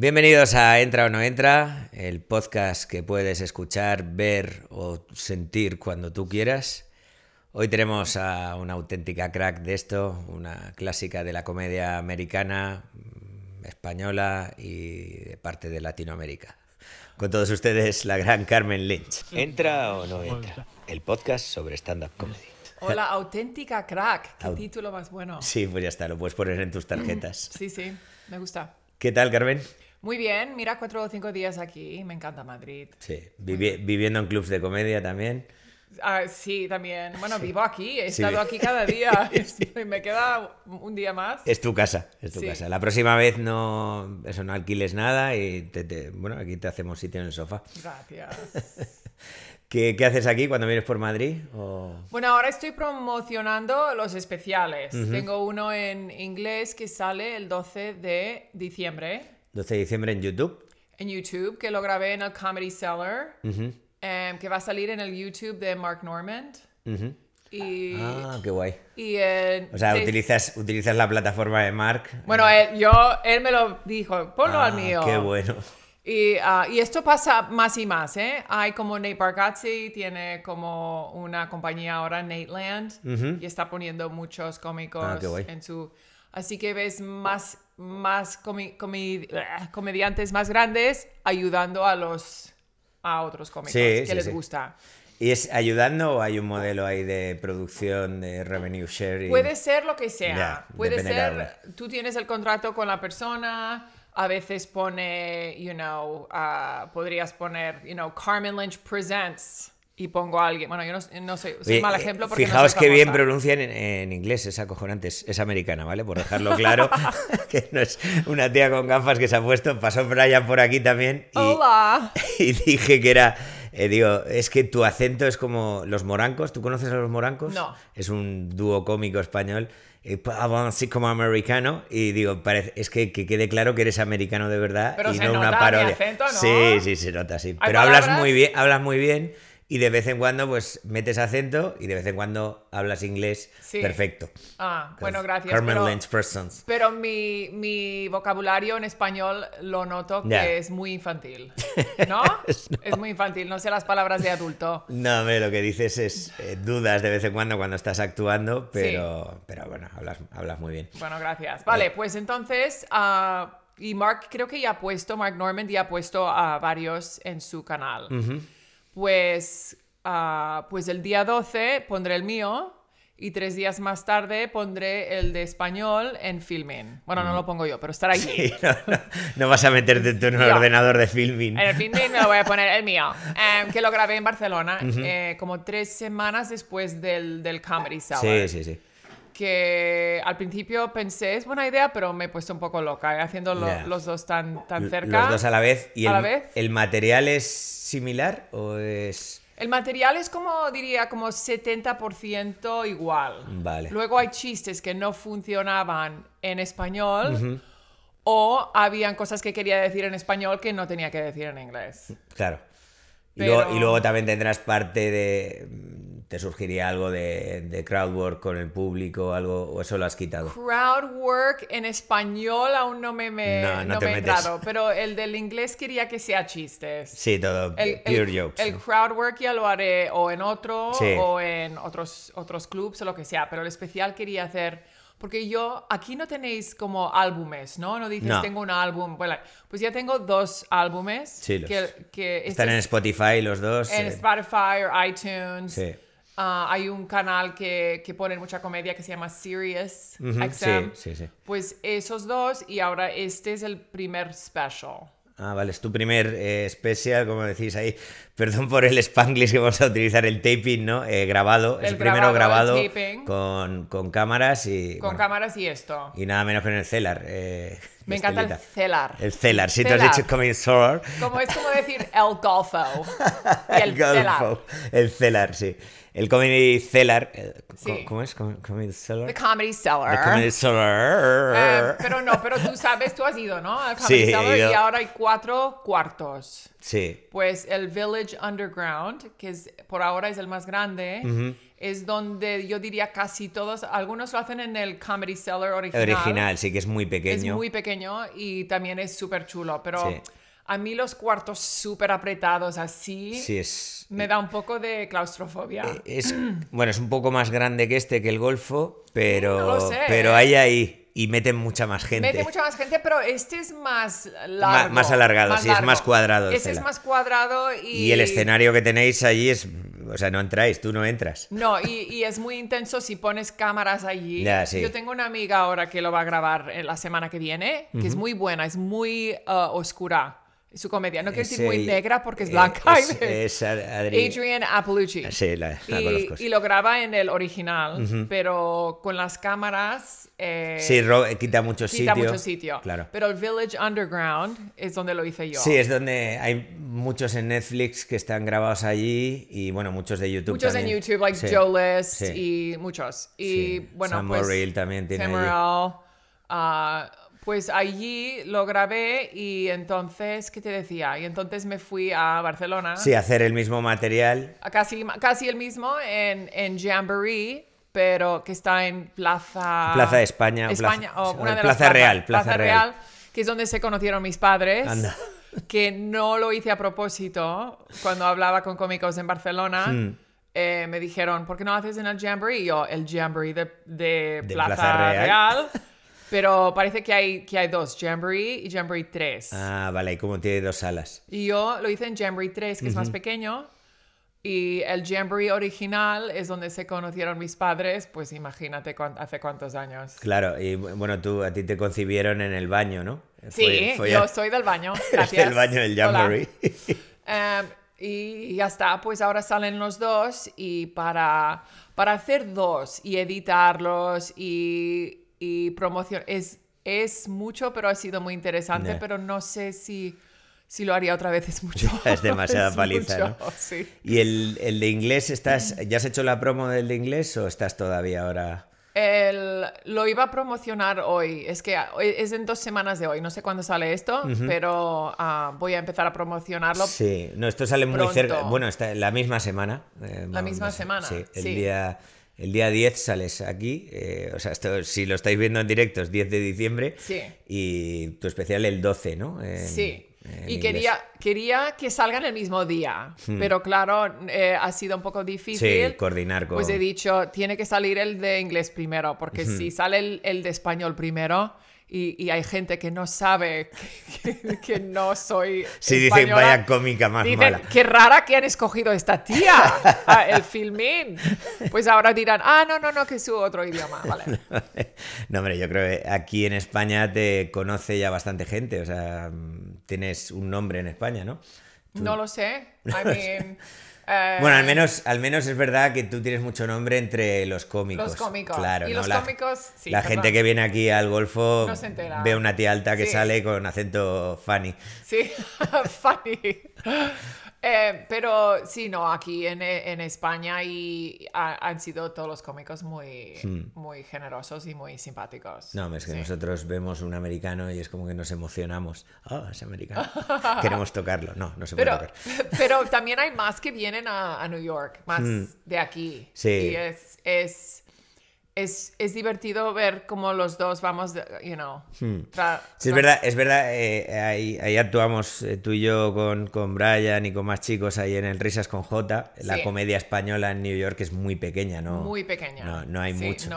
Bienvenidos a Entra o no entra, el podcast que puedes escuchar, ver o sentir cuando tú quieras. Hoy tenemos a una auténtica crack de esto, una clásica de la comedia americana, española y de parte de Latinoamérica. Con todos ustedes, la gran Carmen Lynch. ¿Entra o no entra? El podcast sobre stand-up comedy. Hola, auténtica crack. Qué título más bueno. Sí, pues ya está, lo puedes poner en tus tarjetas. sí, sí, me gusta. ¿Qué tal, Carmen? Muy bien, mira cuatro o cinco días aquí, me encanta Madrid. Sí, viviendo en clubs de comedia también. Ah, sí, también. Bueno, vivo aquí, he estado aquí cada día. y me queda un día más. Es tu casa, es tu casa. La próxima vez no, eso, no alquiles nada y te, bueno, aquí te hacemos sitio en el sofá. Gracias. ¿Qué, haces aquí cuando vienes por Madrid? Bueno, ahora estoy promocionando los especiales. Tengo uno en inglés que sale el 12 de diciembre. 12 de diciembre en YouTube. En YouTube, que lo grabé en el Comedy Cellar, em, que va a salir en el YouTube de Mark Normand. ah, qué guay. Eh, o sea, utilizas, utilizas la plataforma de Mark. Bueno, él, yo, él me lo dijo, ponlo al ah, mío. Qué bueno. Ah, y, esto pasa más y más, ¿eh? Hay como Nate Bargatze, tiene como una compañía ahora, Nate Land y está poniendo muchos cómicos ah, en su... Así que ves más más ah, comediantes más grandes ayudando a los a otros cómicos que les gusta. ¿Y es ayudando o hay un modelo ahí de producción, de revenue sharing? Puede ser lo que sea. Puede ser, tú tienes el contrato con la persona, a veces pone, you know, ah, podrías poner, you know, Carmen Lynch Presents y pongo a alguien. Bueno, yo no, no sé, soy mal eh, ejemplo porque Fijaos qué bien pronuncian en, inglés, es acojonante, es, americana, ¿vale? Por dejarlo claro, que no es una tía con gafas que se ha puesto, pasó Brian por aquí también y, Hola. y dije que era... Eh, digo, es que tu acento es como los morancos. ¿Tú conoces a los morancos? No. Es un dúo cómico español. Eh, así como americano. Y digo, parece, es que, quede claro que eres americano de verdad Pero y no una parodia. ¿no? Sí, sí, se nota, así Pero hablas muy bien, hablas muy bien. Y de vez en cuando, pues metes acento y de vez en cuando hablas inglés perfecto. Ah, pues, bueno, gracias. pero, Pero mi, mi, vocabulario en español lo noto que es muy infantil. ¿No? Es muy infantil, no sé las palabras de adulto. No, lo que dices es eh, dudas de vez en cuando cuando estás actuando, pero, pero bueno, hablas, hablas muy bien. Bueno, gracias. Vale, eh. pues entonces. Ah, y Mark, creo que ya ha puesto, Mark Norman ya ha puesto a varios en su canal. Uh pues, ah, pues el día 12 pondré el mío y tres días más tarde pondré el de español en Filmin. Bueno, no mm. lo pongo yo, pero estará allí. no, vas a meterte en un ordenador de Filmin. En el Filmin me lo voy a poner el mío, em, que lo grabé en Barcelona, eh, como tres semanas después del, del Comedy Sí, sí, sí que al principio pensé es buena idea, pero me he puesto un poco loca eh, haciendo los dos tan, tan cerca. Los dos a la vez. ¿Y a el, la vez? el material es similar o es...? El material es como, diría, como 70% igual. Vale. Luego hay chistes que no funcionaban en español o habían cosas que quería decir en español que no tenía que decir en inglés. Claro. y, luego, también tendrás parte de, te surgiría algo de, crowdwork con el público, algo, o eso lo has quitado. Crowdwork en español aún no me, me, he entrado, pero el del inglés quería que sea chistes. Sí, todo, el, pure el, jokes. El crowdwork ya lo haré o en otro, o en otros, otros clubs, o lo que sea, pero el especial quería hacer porque yo aquí no tenéis como álbumes, ¿no? No dices tengo un álbum, pues ya tengo dos álbumes sí, que, están este en Spotify los dos, en eh. Spotify o iTunes. Sí. Ah, hay un canal que, que, pone mucha comedia que se llama Serious Sí, sí, sí. Pues esos dos y ahora este es el primer special. Ah, vale, es tu primer eh, special, como decís ahí. Perdón por el spanglish que vamos a utilizar, el taping, ¿no? Eh, grabado, es el primero grabado con, cámaras y... Con cámaras y esto. Y nada menos que en el Celar. Eh. Me encanta el celar. El celar, si te has dicho coming solar. Como es como decir el golfo. el, el Golfo. El celar, sí. El comedy cellar. Eh, ¿Cómo es? Comedy cellar. The comedy cellar. The comedy cellar. Eh, pero no, pero tú sabes, tú has ido, ¿no? Al comedy sí, y ahora hay cuatro cuartos. Sí. Pues el Village Underground, que por ahora es el más grande. Uh es donde yo diría casi todos, algunos lo hacen en el Comedy Cellar original. Original, sí, que es muy pequeño. Es muy pequeño y también es súper chulo, pero... A mí los cuartos súper apretados así sí, es... me da un poco de claustrofobia. Eh, es, bueno, es un poco más grande que este, que el Golfo, pero, pero ¿eh? hay ahí y meten mucha más gente. Mete mucha más gente, pero este es más largo. más alargado, sí, es más cuadrado. Este es más cuadrado y... Y el escenario que tenéis allí es... O sea, no entráis, tú no entras. No, y, y es muy intenso si pones cámaras allí. Yo tengo una amiga ahora que lo va a grabar la semana que viene, que es muy buena, es muy eh, oscura su comedia. No quiero decir muy negra porque es e blanca. Es, es Adrian ah, Sí, la, y, conozco, y, lo graba en el original, pero con las cámaras... Eh, sí, eh, quita mucho quita mucho sitio. Claro. Pero el Village Underground es donde lo hice yo. Sí, es donde hay muchos en Netflix que están grabados allí y, bueno, muchos de YouTube Muchos en YouTube, like Joe List y muchos. Y, bueno, pues... también tiene Sam pues allí lo grabé y entonces, ¿qué te decía? Y entonces me fui a Barcelona. Sí, hacer el mismo material. Casi, casi el mismo en, en Jamboree, pero que está en Plaza... Plaza de España. España plaza, una plaza, Real, plaza, Real. que es donde se conocieron mis padres. que no lo hice a propósito cuando hablaba con cómicos en Barcelona. Hmm. Eh, me dijeron, ¿por qué no haces en el Jamboree? Y yo, el Jamboree de, Plaza, Real Pero parece que hay, que hay dos, Jamboree y Jamboree 3. Ah, vale, y como tiene dos salas. Y yo lo hice en Jamboree 3, que es más pequeño. Y el Jamboree original es donde se conocieron mis padres, pues imagínate hace cuántos años. Claro, y bueno, tú a ti te concibieron en el baño, ¿no? Sí, yo soy del baño, gracias. El baño del Jamboree. Em, y ya está, pues ahora salen los dos y para, para hacer dos y editarlos y y promoción. Es, es mucho, pero ha sido muy interesante, pero no sé si... Si lo haría otra vez es mucho. es demasiada paliza, ¿Y el, de inglés, estás, ya has hecho la promo del de inglés o estás todavía ahora...? lo iba a promocionar hoy, es que eh, es en dos semanas de hoy, no sé cuándo sale esto, pero ah, voy a empezar a promocionarlo. Sí, no, esto sale muy cerca, bueno, está la misma semana. Eh, la misma semana. Sí, el día... El día 10 sales aquí, eh, o sea, si lo estáis viendo en directo es 10 de diciembre sí. y tu especial el 12, ¿no? sí. y quería, quería que salgan el mismo día, hmm. pero claro, eh, ha sido un poco difícil. coordinar con... Pues he dicho, tiene que salir el de inglés primero, porque si sale el, el de español primero, y, hay gente que no sabe que, no soy. Sí, dicen, vaya cómica más Qué rara que han escogido esta tía, el filmín. Pues ahora dirán, ah, no, no, no, que es otro idioma. Vale. No, hombre, yo creo que aquí en España te conoce ya bastante gente, o sea, tienes un nombre en España, ¿no? No lo sé. I bueno, al eh, menos, al menos es verdad que tú tienes mucho nombre entre los cómicos. Los cómicos. Claro, y los cómicos, sí, La gente que viene aquí al Golfo ve una tía alta que sale con acento funny. Sí, funny. Eh, pero sí, no, aquí en, eh, España y han sido todos los cómicos muy, hmm. muy generosos y muy simpáticos. No, es que nosotros vemos un americano y es como que nos emocionamos. oh, es americano. Queremos tocarlo. No, no se puede tocar. pero también hay más que vienen a, New York, más hmm. de aquí. Sí. Y es es, es, divertido ver cómo los dos vamos, you know. Hmm. Sí, es verdad, es verdad eh, ahí, actuamos eh, tú y yo con, con, Brian y con más chicos ahí en el Risas con J. La comedia española en New York es muy pequeña, ¿no? Muy pequeña. No, no hay mucho.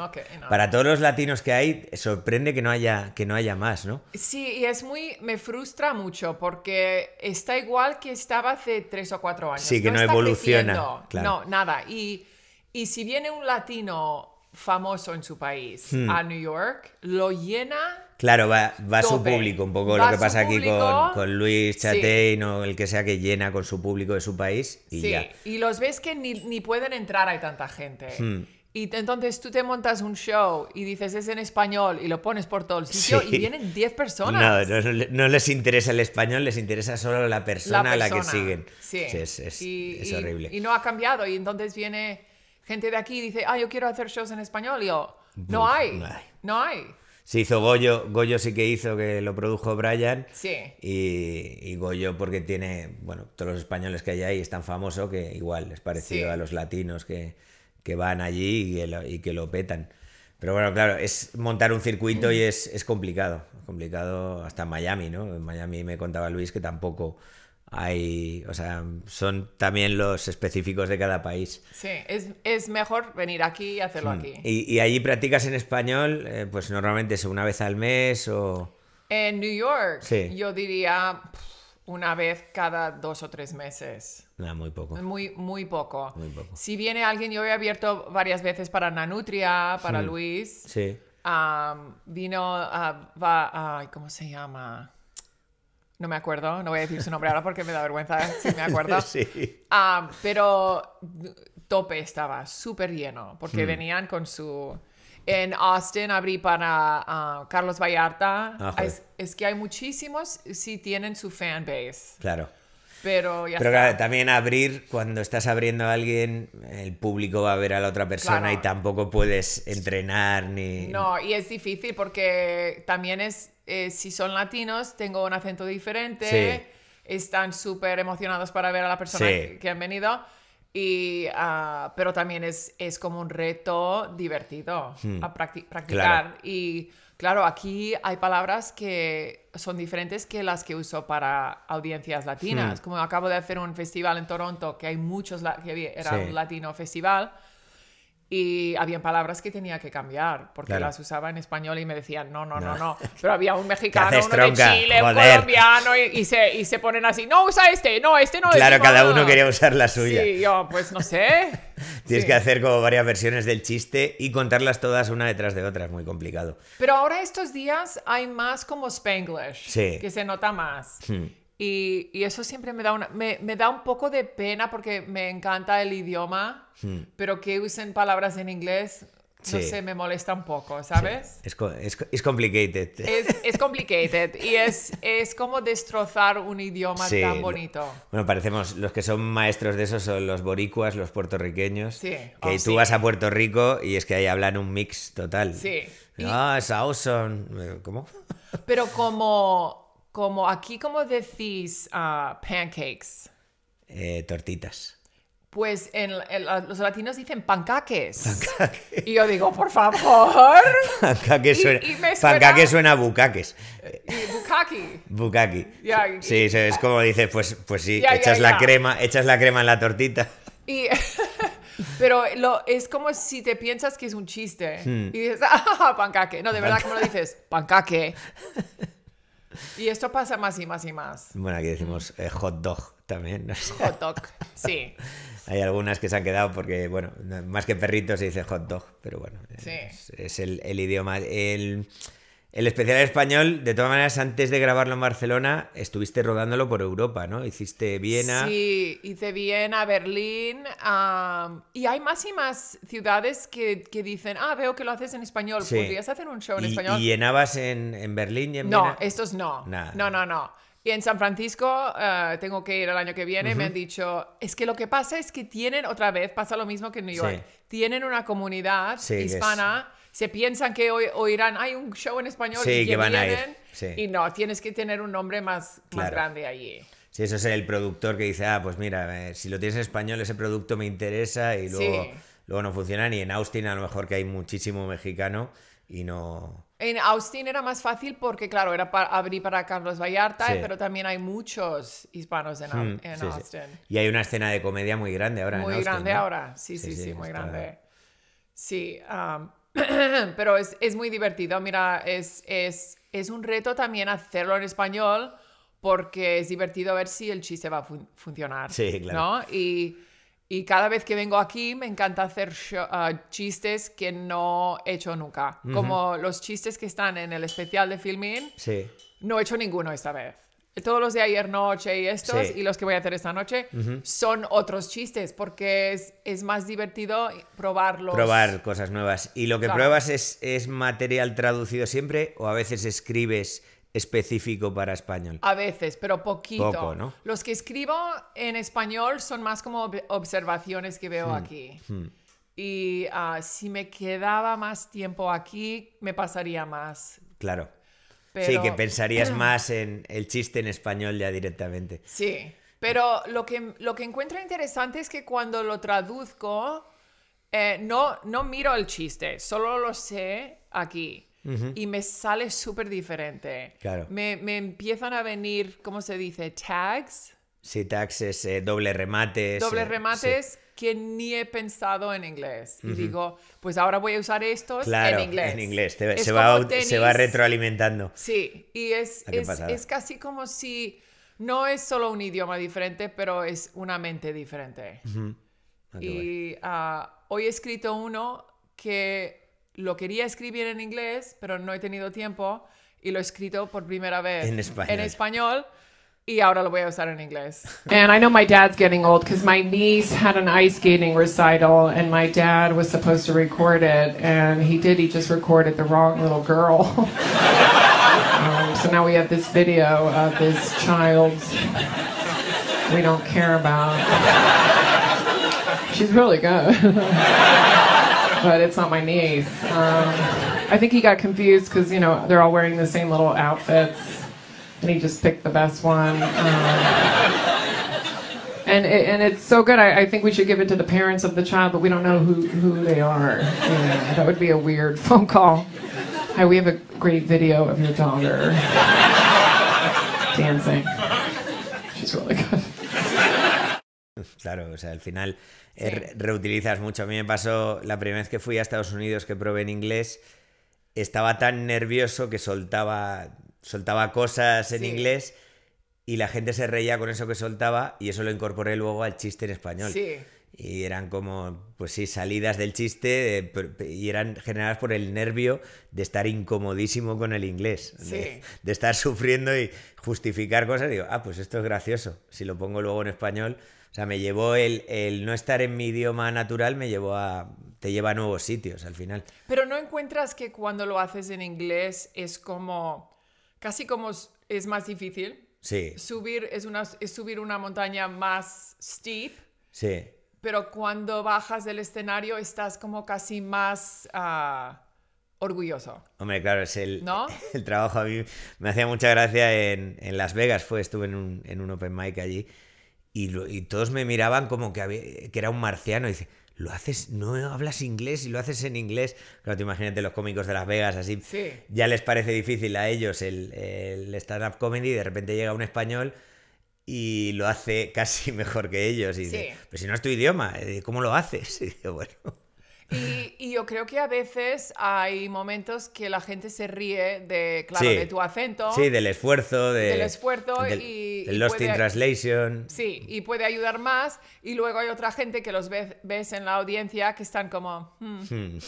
Para todos los latinos que hay, sorprende que no, haya, que no haya más, ¿no? Sí, y es muy. Me frustra mucho porque está igual que estaba hace tres o cuatro años. Sí, que no, evoluciona. No, nada. Y, y si viene un latino famoso en su país hmm. a New York, lo llena. Claro, va, va su público, un poco lo que pasa aquí con, con Luis Chatein o el que sea que llena con su público de su país. Y sí, y los ves que ni, ni pueden entrar, hay tanta gente. Hmm. Y entonces tú te montas un show y dices es en español y lo pones por todo el sitio y vienen 10 personas. No, no, les interesa el español, les interesa solo la persona, a la que siguen. Sí. Es, es horrible. y no ha cambiado y entonces viene gente de aquí dice, ah, yo quiero hacer shows en español. Y yo, no hay, no hay. Se hizo Goyo, Goyo sí que hizo, que lo produjo Brian. Sí. Y, Goyo porque tiene, bueno, todos los españoles que hay ahí es tan famoso que igual es parecido a los latinos que, que van allí y que, lo, y que, lo, petan. Pero bueno, claro, es montar un circuito y es, es complicado. Complicado hasta Miami, ¿no? En Miami me contaba Luis que tampoco hay, o sea, son también los específicos de cada país. Sí, es, es mejor venir aquí y hacerlo hmm. aquí. ¿Y, allí practicas en español? Eh, pues normalmente es una vez al mes o... En New York, yo diría una vez cada dos o tres meses. Ah, muy poco. Muy, muy poco. Muy poco. Si viene alguien, yo he abierto varias veces para Nanutria, para hmm. Luis. Sí. vino, a ah, va, ¿cómo se llama? no me acuerdo, no voy a decir su nombre ahora porque me da vergüenza si me acuerdo. Sí. pero tope estaba, súper lleno, porque hmm. venían con su... En Austin abrí para ah, Carlos Vallarta. Ah, es, que hay muchísimos si tienen su fan base. Claro. Pero, ya Pero también abrir, cuando estás abriendo a alguien, el público va a ver a la otra persona y tampoco puedes entrenar ni... No, y es difícil porque también es eh, si son latinos, tengo un acento diferente. Están súper emocionados para ver a la persona que, han venido. Y, ah, pero también es, es, como un reto divertido hmm. a practicar. Y claro, aquí hay palabras que son diferentes que las que uso para audiencias latinas. Hmm. Como acabo de hacer un festival en Toronto, que hay muchos, que era un latino festival, y había palabras que tenía que cambiar porque las usaba en español y me decían no, no, no, no. Pero había un mexicano, uno de Chile, un colombiano y, y, se, y, se, ponen así, no usa este, no, este no. Claro, cada uno quería usar la suya. Sí, yo pues no sé. Tienes que hacer como varias versiones del chiste y contarlas todas una detrás de otra, es muy complicado. Pero ahora estos días hay más como Spanglish, que se nota más. Sí. Hmm. Y, eso siempre me da, una, me, me, da un poco de pena porque me encanta el idioma, hmm. pero que usen palabras en inglés, no sé, me molesta un poco, ¿sabes? Es, es, es, complicated. Es, complicated y es, es como destrozar un idioma tan bonito. Bueno, parecemos, los que son maestros de eso son los boricuas, los puertorriqueños. Que oh, tú vas a Puerto Rico y es que ahí hablan un mix total. Sí. Ah, no, es awesome. Eh, ¿Cómo? Pero como como aquí, como decís ah, pancakes. Eh, tortitas. Pues en, los latinos dicen pancaques. Y yo digo, por favor. pancaques suena, suena... a bucaques. sí, es como dices, pues, pues sí, echas la crema, echas la crema en la tortita. pero lo, es como si te piensas que es un chiste. Hmm. Y dices, ah, pancaque. No, de verdad, ¿cómo lo dices? Pancaque. Y esto pasa más y más y más. Bueno, aquí decimos eh, hot dog también. Hot dog, sí. Hay algunas que se han quedado porque, bueno, más que perrito se dice hot dog, pero bueno, sí. es, es el, el, idioma. El, el especial español, de todas maneras, antes de grabarlo en Barcelona, estuviste rodándolo por Europa, ¿no? Hiciste Viena. Sí, hice Viena, Berlín. y hay más y más ciudades que, dicen, ah, veo que lo haces en español, podrías hacer un show en español. ¿Y llenabas en, en, Berlín y en no, Viena? No, estos no. No, no, no. Y en San Francisco eh, tengo que ir el año que viene. Me han dicho, es que lo que pasa es que tienen, otra vez, pasa lo mismo que en New York, tienen una comunidad hispana se piensan que hoy oirán, hay un show en español y que, vienen, Y no, tienes que tener un nombre más, más grande allí. Sí, eso es el productor que dice, ah, pues mira, eh, si lo tienes en español, ese producto me interesa y luego, luego no funciona. Y en Austin a lo mejor que hay muchísimo mexicano y no... En Austin era más fácil porque, claro, era para abrir para Carlos Vallarta, pero también hay muchos hispanos en, mm, Austin. Y hay una escena de comedia muy grande ahora. Muy en Austin, grande ahora, sí, sí, sí, muy grande. Sí, pero es, es, muy divertido. Mira, es, es, es, un reto también hacerlo en español porque es divertido ver si el chiste va a funcionar. Sí, claro. ¿no? Y, y, cada vez que vengo aquí me encanta hacer ah, chistes que no he hecho nunca. Como los chistes que están en el especial de Filmin. Sí. No he hecho ninguno esta vez todos los de ayer noche y estos y los que voy a hacer esta noche son otros chistes porque es, más divertido probarlos. Probar cosas nuevas. ¿Y lo que pruebas es, material traducido siempre o a veces escribes específico para español? A veces, pero poquito. Los que escribo en español son más como observaciones que veo hmm. aquí. Hmm. Y ah, si me quedaba más tiempo aquí, me pasaría más. Claro. Sí, que pensarías más en el chiste en español ya directamente. Sí, pero lo que, lo que encuentro interesante es que cuando lo traduzco, eh, no, no miro el chiste, solo lo sé aquí. Y me sale súper diferente. Claro. Me, empiezan a venir, ¿cómo se dice? Tags. Sí, tags es eh, doble remates. Doble eh, remates que ni he pensado en inglés. Y digo, pues ahora voy a usar estos en inglés. En inglés, se, va, se va retroalimentando. Sí, y es, ah, es, es, casi como si no es solo un idioma diferente, pero es una mente diferente. Ah, y ah, hoy he escrito uno que lo quería escribir en inglés, pero no he tenido tiempo y lo he escrito por primera vez en español. En español Y ahora lo voy a usar en inglés. And I know my dad's getting old because my niece had an ice skating recital and my dad was supposed to record it and he did. He just recorded the wrong little girl. um, so now we have this video of this child we don't care about. She's really good. but it's not my niece. Um, I think he got confused because, you know, they're all wearing the same little outfits and he just picked the best one. Um, and it, and it's so good. I, I, think we should give it to the parents of the child, but we don't know who who they are. Yeah, that would be a weird phone call. Hi, we have a great video of your daughter dancing. She's really good. Claro, o sea, al final eh, sí. reutilizas mucho. A mí me pasó la primera vez que fui a Estados Unidos que probé en inglés, estaba tan nervioso que soltaba soltaba cosas en inglés y la gente se reía con eso que soltaba y eso lo incorporé luego al chiste en español. Y eran como, pues sí, salidas del chiste y eran generadas por el nervio de estar incomodísimo con el inglés, de, estar sufriendo y justificar cosas. digo, ah, pues esto es gracioso, si lo pongo luego en español. O sea, me llevó el, el no estar en mi idioma natural, me llevó a... te lleva a nuevos sitios al final. Pero no encuentras que cuando lo haces en inglés es como casi como es más difícil. Sí. Subir es, una, subir una montaña más steep. Sí. Pero cuando bajas del escenario estás como casi más ah, orgulloso. Hombre, claro, es el, el trabajo a mí me hacía mucha gracia en, Las Vegas, fue, estuve en un, open mic allí y, todos me miraban como que, que era un marciano dice, lo haces, no hablas inglés y lo haces en inglés. Claro, te imagínate los cómicos de Las Vegas, así ya les parece difícil a ellos el, el stand-up comedy y de repente llega un español y lo hace casi mejor que ellos. Y dice, pero si no es tu idioma, eh, ¿cómo lo haces? Y digo, bueno, y, yo creo que a veces hay momentos que la gente se ríe de, claro, de tu acento. Sí, del esfuerzo. del esfuerzo y... Del Lost in Translation. Sí, y puede ayudar más. Y luego hay otra gente que los ves, ves en la audiencia que están como, hmm, hmm.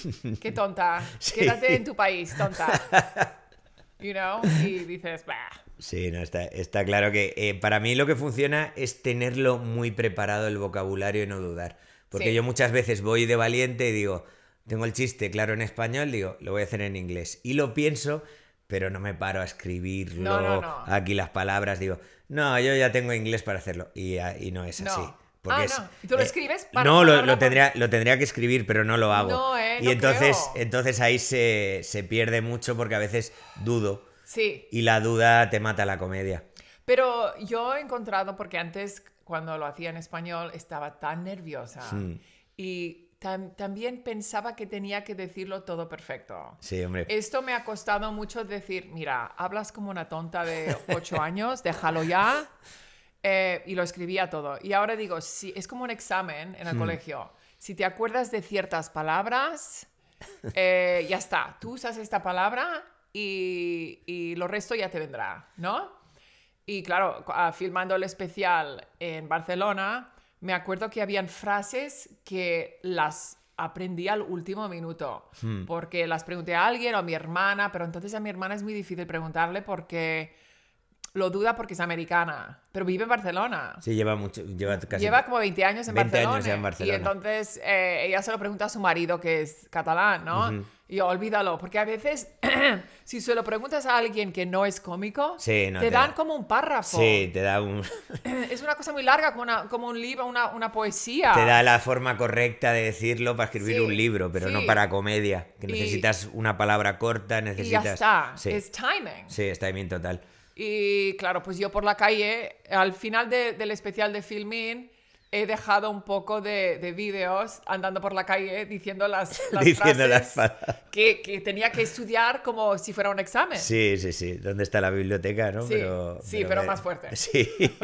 qué tonta, quédate en tu país, tonta. You know? Y dices, bah. Sí, no, está, está claro que eh, para mí lo que funciona es tenerlo muy preparado el vocabulario y no dudar. Porque yo muchas veces voy de valiente y digo, tengo el chiste claro en español, digo, lo voy a hacer en inglés. Y lo pienso, pero no me paro a escribirlo, aquí las palabras, digo, no, yo ya tengo inglés para hacerlo. Y, ah, no es así. Ah, porque no. tú lo eh, escribes? Para no, lo, tendría, que escribir, pero no lo hago. Eh, y entonces, entonces ahí se, se, pierde mucho porque a veces dudo. Sí. Y la duda te mata la comedia. Pero yo he encontrado, porque antes cuando lo hacía en español estaba tan nerviosa y también pensaba que tenía que decirlo todo perfecto. Sí, hombre. Esto me ha costado mucho decir, mira, hablas como una tonta de ocho años, déjalo ya. Eh, y lo escribía todo. Y ahora digo, es como un examen en el hmm. colegio. Si te acuerdas de ciertas palabras, eh, ya está. Tú usas esta palabra y, y lo resto ya te vendrá, ¿no? Y claro, ah, filmando el especial en Barcelona, me acuerdo que habían frases que las aprendí al último minuto, hmm. porque las pregunté a alguien o a mi hermana, pero entonces a mi hermana es muy difícil preguntarle porque lo duda porque es americana, pero vive en Barcelona. Sí, lleva mucho, lleva casi... Lleva como 20 años en, 20 Barcelona, años en Barcelona. Y entonces eh, ella se lo pregunta a su marido, que es catalán, ¿no? Y olvídalo, porque a veces si se lo preguntas a alguien que no es cómico, te, dan como un párrafo. Sí, te da un... es una cosa muy larga, como, un libro, una, poesía. Te da la forma correcta de decirlo para escribir un libro, pero no para comedia, que necesitas una palabra corta, necesitas... Y ya está, es timing. Sí, es timing total. Y claro, pues yo por la calle, al final del especial de Filmin, he dejado un poco de, vídeos andando por la calle diciendo las, frases que, tenía que estudiar como si fuera un examen. Sí, sí, sí. ¿Dónde está la biblioteca, Sí, pero, más fuerte. Sí,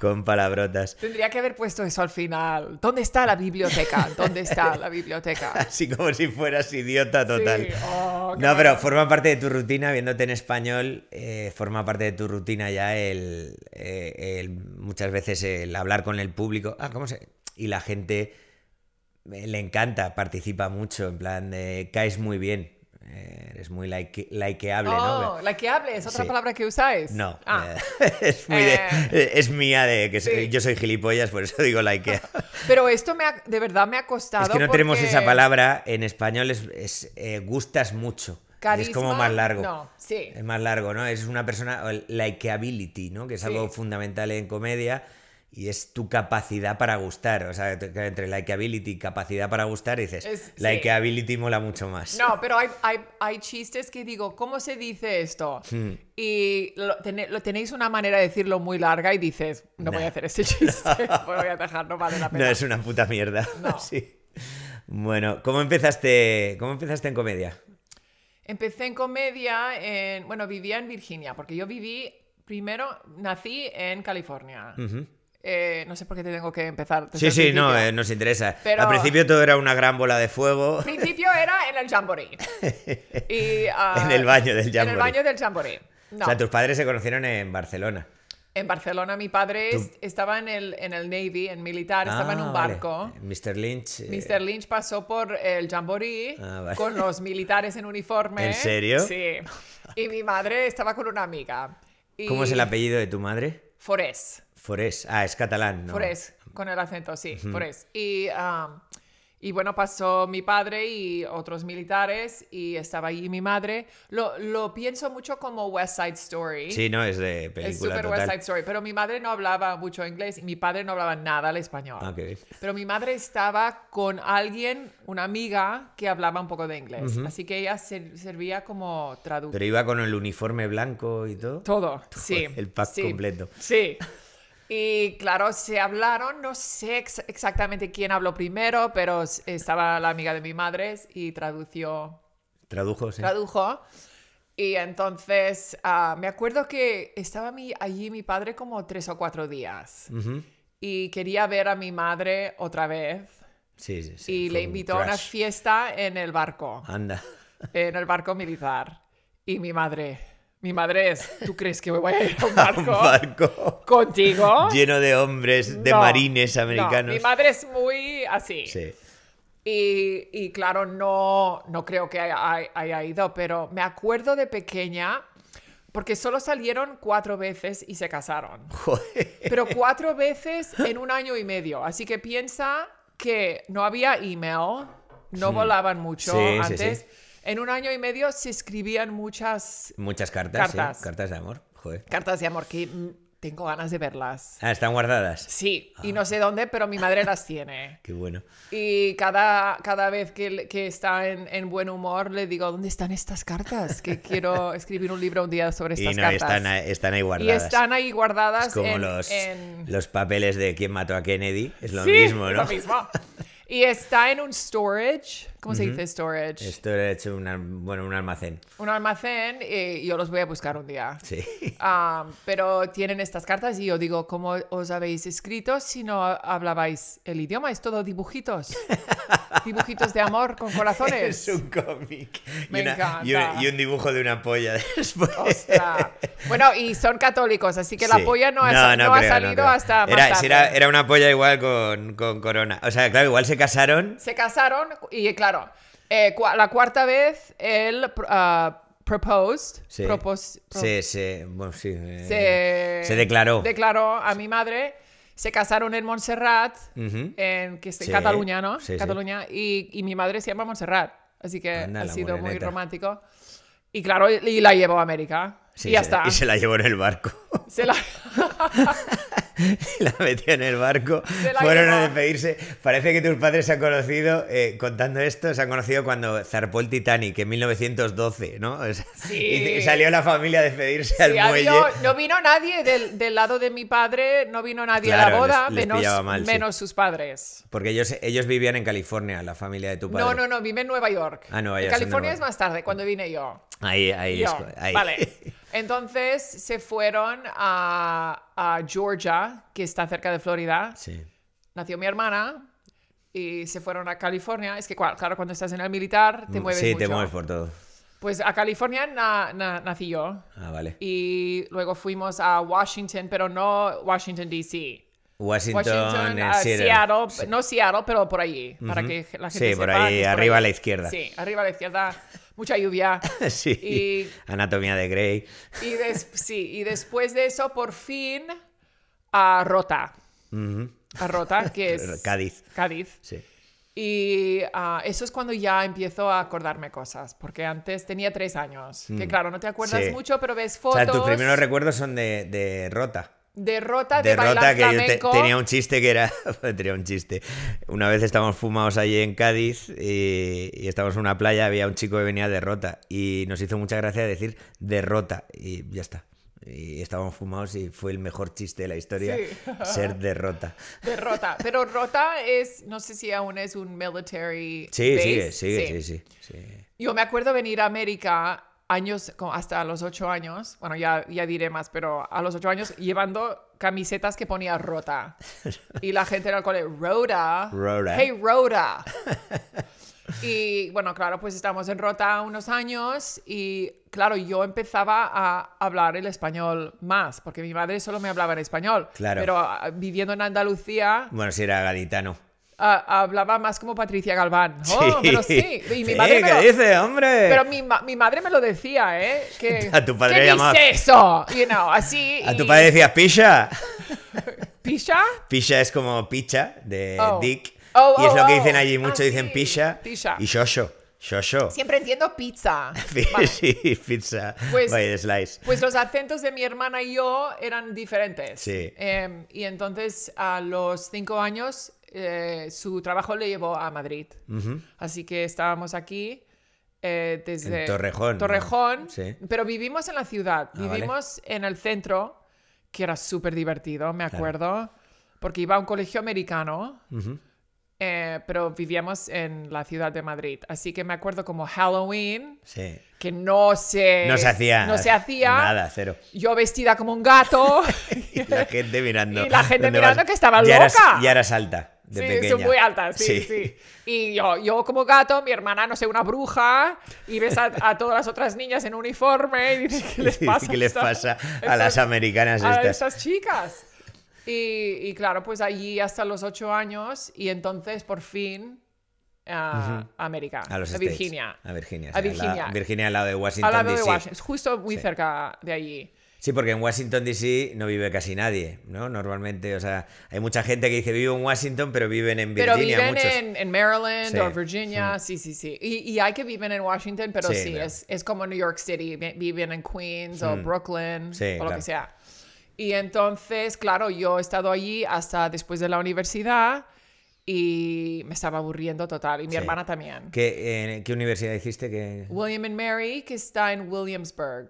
con palabrotas. Tendría que haber puesto eso al final. ¿Dónde está la biblioteca? ¿Dónde está la biblioteca? Así como si fueras idiota total. Oh, no, pero forma parte de tu rutina, viéndote en español, eh, forma parte de tu rutina ya el, eh, muchas veces el hablar con con el público. Ah, ¿cómo se...? Y la gente le encanta, participa mucho, en plan, de caes muy bien. Eh, eres muy like, likeable, oh, ¿no? likeable, ¿es otra palabra que usáis? No, ah. eh, eh. es, mía de que yo soy gilipollas, por eso digo likeable. Pero esto me de verdad me ha costado. Es que no tenemos esa palabra, en español es, gustas mucho. es como más largo. Es más largo, ¿no? Es una persona, likeability, ¿no? Que es algo fundamental en comedia y es tu capacidad para gustar. O sea, entre likeability y capacidad para gustar dices, likeability mola mucho más. No, pero hay, chistes que digo, ¿cómo se dice esto? Hmm. Y lo, tenéis una manera de decirlo muy larga y dices, no voy a hacer este chiste, voy a dejar, no vale la pena. No, es una puta mierda. No. sí. Bueno, ¿cómo empezaste, ¿cómo empezaste en comedia? Empecé en comedia, en, bueno, vivía en Virginia, porque yo viví, primero nací en California. Eh, no sé por qué te tengo que empezar. Sí, sí, no, eh, nos interesa. Pero Al principio todo era una gran bola de fuego. Al principio era en el jamboree. Y, ah, en el baño del jamboree. En O sea, tus padres se conocieron en Barcelona. En Barcelona mi padre estaba en el, en Navy, en militar, ah, estaba en un barco. Mr. Lynch. Eh. Mr. Lynch pasó por el jamboree ah, con los militares en uniforme. ¿En serio? Sí. Y mi madre estaba con una amiga. ¿Cómo es el apellido de tu madre? Forés. Forés, ah, es catalán, ¿no? Forés, con el acento, sí, Forés. Y, y, bueno, pasó mi padre y otros militares y estaba ahí mi madre. Lo, lo pienso mucho como West Side Story. Sí, no, es de película Es súper West Side Story, pero mi madre no hablaba mucho inglés y mi padre no hablaba nada el español. Okay. Pero mi madre estaba con alguien, una amiga, que hablaba un poco de inglés. Así que ella servía como traductora. Pero iba con el uniforme blanco y todo. Todo, sí. El pack completo. Sí. Y claro, se hablaron, no sé exactamente quién habló primero, pero estaba la amiga de mi madre y tradució. Tradujo, sí. Tradujo. Y entonces ah, me acuerdo que estaba allí mi padre como tres o cuatro días. Y quería ver a mi madre otra vez. Sí, sí, sí. Y le invitó a una fiesta en el barco. Anda. En el barco militar. Y mi madre mi madre es, ¿tú crees que me voy a ir a un barco? un barco? ¿Contigo? Lleno de hombres, de marines americanos. No. Mi madre es muy así. Sí. Y, claro, no, no creo que haya, ido, pero me acuerdo de pequeña, porque solo salieron cuatro veces y se casaron. Joder. Pero cuatro veces en un año y medio. Así que piensa que no había email, no volaban mucho antes. Sí, en un año y medio se escribían muchas... Muchas cartas, cartas, sí, cartas de amor. Joder. Cartas de amor que tengo ganas de verlas. Ah, están guardadas. Sí, y no ah. sé dónde, pero mi madre las tiene. Qué bueno. Y cada, cada vez que, que está en, en, buen humor le digo, ¿dónde están estas cartas? Que quiero escribir un libro un día sobre estas y no, Están, ahí, están ahí guardadas. Y están ahí guardadas. como los, los papeles de quién mató a Kennedy. Es lo mismo, ¿no? Es lo mismo. Y está en un storage ¿Cómo se dice storage? Storage, un, bueno, un almacén. Un almacén y eh, yo los voy a buscar un día. Sí. pero tienen estas cartas y yo digo, ¿cómo os habéis escrito si no hablabais el idioma? Es todo dibujitos. dibujitos de amor con corazones. Es un cómic. Me y encanta. Y un, dibujo de una polla después. Ostras. Bueno, y son católicos, así que la polla no, ha, salido hasta era, era, Era, una polla igual con, con corona. O sea, claro, igual se casaron. Se casaron y claro, claro. Eh, la cuarta vez él ah, proposed. sí, sí. Eh, se, declaró. Declaró a mi madre. Se casaron en Montserrat, en, que en Cataluña, ¿no? Cataluña. Y, y, mi madre se llama Montserrat. Así que ha sido muy romántico. Y claro, y la llevó a América. y ya está. Y se la llevó en el barco. Se la. la metió en el barco, fueron a despedirse. Parece que tus padres se han conocido, eh, contando esto, se han conocido cuando zarpó el Titanic en 1912, ¿no? y salió la familia a despedirse al muelle. No vino nadie del, lado de mi padre, no vino nadie a la boda, menos, sus padres. Porque ellos, ellos vivían en California, la familia de tu padre. No, no, no, vive en Nueva York. Ah, California es más tarde, cuando vine yo. Ahí, ahí, Vale. Entonces se fueron a, a Georgia, que está cerca de Florida. Sí. Nació mi hermana y se fueron a California. Es que, claro, cuando estás en el militar te mm, mueves te por todo. Pues a California nací yo. Ah, y luego fuimos a Washington, pero no Washington, D.C. Washington, eh, Seattle. no Seattle, pero por allí, para que la gente Sí, por ahí, arriba a la izquierda. Sí, arriba a la izquierda. mucha lluvia. sí. Anatomía de Grey. Y sí, y después de eso, por fin, a Rota. A Rota, que es. Cádiz. Cádiz. Sí. Y ah, eso es cuando ya empiezo a acordarme cosas, porque antes tenía tres años, que mm. claro, no te acuerdas mucho, pero ves fotos. O sea, tus primeros recuerdos son de Rota. Derrota de Derrota que yo tenía un chiste que era. tenía un chiste. Una vez estábamos fumados allí en Cádiz y, estábamos en una playa, había un chico que venía derrota y nos hizo mucha gracia decir derrota y ya está. Y estábamos fumados y fue el mejor chiste de la historia ser derrota. Derrota. Pero rota es, no sé si aún es un military. Sí, sí, sí, sí, sí. Yo me acuerdo venir a América años, hasta los ocho años, bueno, ya, ya diré más, pero a los ocho años llevando camisetas que ponía rota. Y la gente era el Rota. Hey, Rota. y bueno, claro, pues estamos en rota unos años y claro, yo empezaba a hablar el español más, porque mi madre solo me hablaba en español. Claro. Pero ah, viviendo en Andalucía. Bueno, si era gaditano hablaba más como Patricia Galván. Oh, pero sí. Y mi madre me dice, hombre? Pero mi, madre me lo decía, ¿eh? a tu padre ¿Qué llamaba... eso? así. A tu padre decías, pisha ¿Pisha? Pisha es como picha de oh. Dick. Oh, y es lo que oh, dicen allí, muchos ah, dicen pisha y shosho. Shosho. Siempre entiendo pizza. sí, pizza. Pues, pues los acentos de mi hermana y yo eran diferentes. Sí. Em, y entonces a los cinco años eh, su trabajo le llevó a Madrid. Así que estábamos aquí eh, desde Torrejón. pero vivimos en la ciudad, ah, vivimos en el centro, que era súper divertido, me acuerdo, porque iba a un colegio americano. Eh, pero vivíamos en la ciudad de Madrid. Así que me acuerdo como Halloween, que no se, no se hacía, nada, cero. Yo vestida como un gato. y la gente mirando. Y la gente mirando que estaba loca. Y ya eras alta sí, son muy altas, sí, sí. Y yo, yo como gato, mi hermana, no sé, una bruja, y ves a, todas las otras niñas en uniforme y dices, ¿qué les pasa? ¿Qué les pasa a las americanas estas? A esas chicas. Y, y, claro, pues allí hasta los ocho años, y entonces por fin a América, a, Virginia. A Virginia, a Virginia. al lado de Washington. Al lado de Washington, justo muy cerca de allí. Sí, porque en Washington DC no vive casi nadie, ¿no? Normalmente, o sea, hay mucha gente que dice vivo en Washington, pero viven en Virginia. Pero viven En, Maryland o Virginia, mm. sí, sí, sí. Y, hay que viven en Washington, pero sí, es, como New York City, viven en Queens o mm. Brooklyn o lo que sea. Y entonces, claro, yo he estado allí hasta después de la universidad y me estaba aburriendo total. Y mi hermana también. ¿Qué, eh, ¿Qué universidad hiciste? Que... William and Mary, que está en Williamsburg.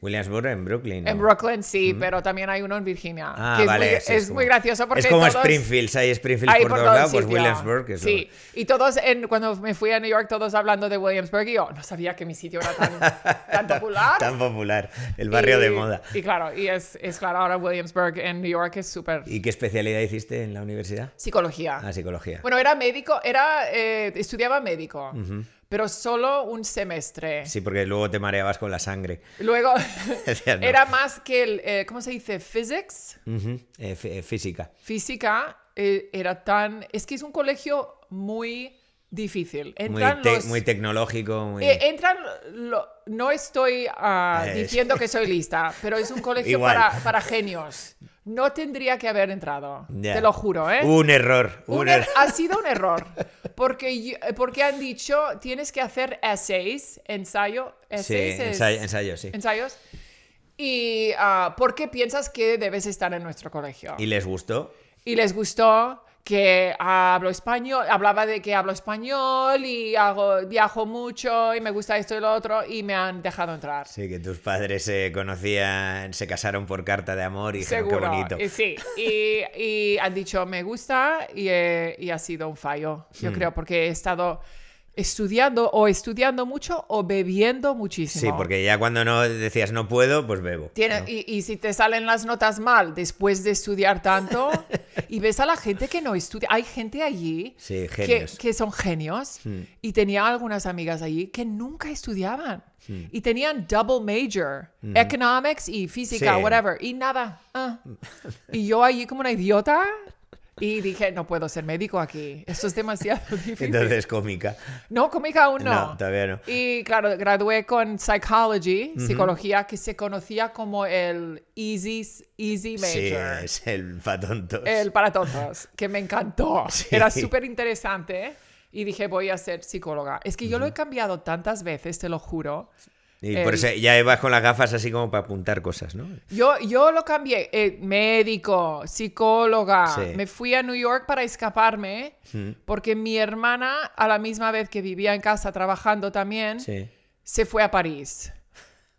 Williamsburg en Brooklyn. En Brooklyn sí, pero también hay uno en Virginia. Ah, es vale. es, muy gracioso porque... Es como todos, Springfield, hay Springfield hay por, todos lados, pues Williamsburg. Que sí, y todos, cuando me fui a New York, todos hablando de Williamsburg y yo no sabía que mi sitio era tan, popular. tan popular, el barrio de moda. Y claro, y es, claro, ahora Williamsburg en New York es súper... ¿Y qué especialidad hiciste en la universidad? Psicología. Ah, psicología. Bueno, era médico, era, eh, estudiaba médico. Uh pero solo un semestre. Sí, porque luego te mareabas con la sangre. Luego era más que el, eh, ¿cómo se dice? Physics. Eh, eh, física. Física era tan... Es que es un colegio muy difícil. muy, muy tecnológico. entran, no estoy ah, diciendo que soy lista, pero es un colegio para, para genios. No tendría que haber entrado. Te lo juro, ¿eh? Un error. Er-, ha sido un error. Porque, porque han dicho, tienes que hacer essays, ensayo. sí, Ensayos. ¿Y ah, por qué piensas que debes estar en nuestro colegio? ¿Y les gustó? Y les gustó que hablo español, hablaba de que hablo español y hago, viajo mucho y me gusta esto y lo otro y me han dejado entrar. Sí, que tus padres se conocían, se casaron por carta de amor y dijeron, qué bonito. Y, sí, y, han dicho, me gusta y, ha sido un fallo, yo mm. creo, porque he estado estudiando o estudiando mucho o bebiendo muchísimo. Sí, porque ya cuando no decías no puedo, pues bebo. y, si te salen las notas mal después de estudiar tanto y ves a la gente que no estudia, hay gente allí que, son genios hmm. y tenía algunas amigas allí que nunca estudiaban. Hmm. Y tenían double major, hmm. economics y física, whatever, y nada. Ah. y yo allí como una idiota y dije, no puedo ser médico aquí, esto es demasiado difícil. Entonces, cómica. No, cómica aún no. No, todavía no. Y claro, gradué con psychology, psicología, que se conocía como el easy, easy major. Sí, es el para tontos. El para tontos, que me encantó. Era súper interesante y dije, voy a ser psicóloga. Es que yo lo he cambiado tantas veces, te lo juro. Y por eso ya vas con las gafas así como para apuntar cosas, ¿no? Yo, yo lo cambié. Eh, médico, psicóloga. Me fui a New York para escaparme porque mi hermana, a la misma vez que vivía en casa trabajando también, se fue a París.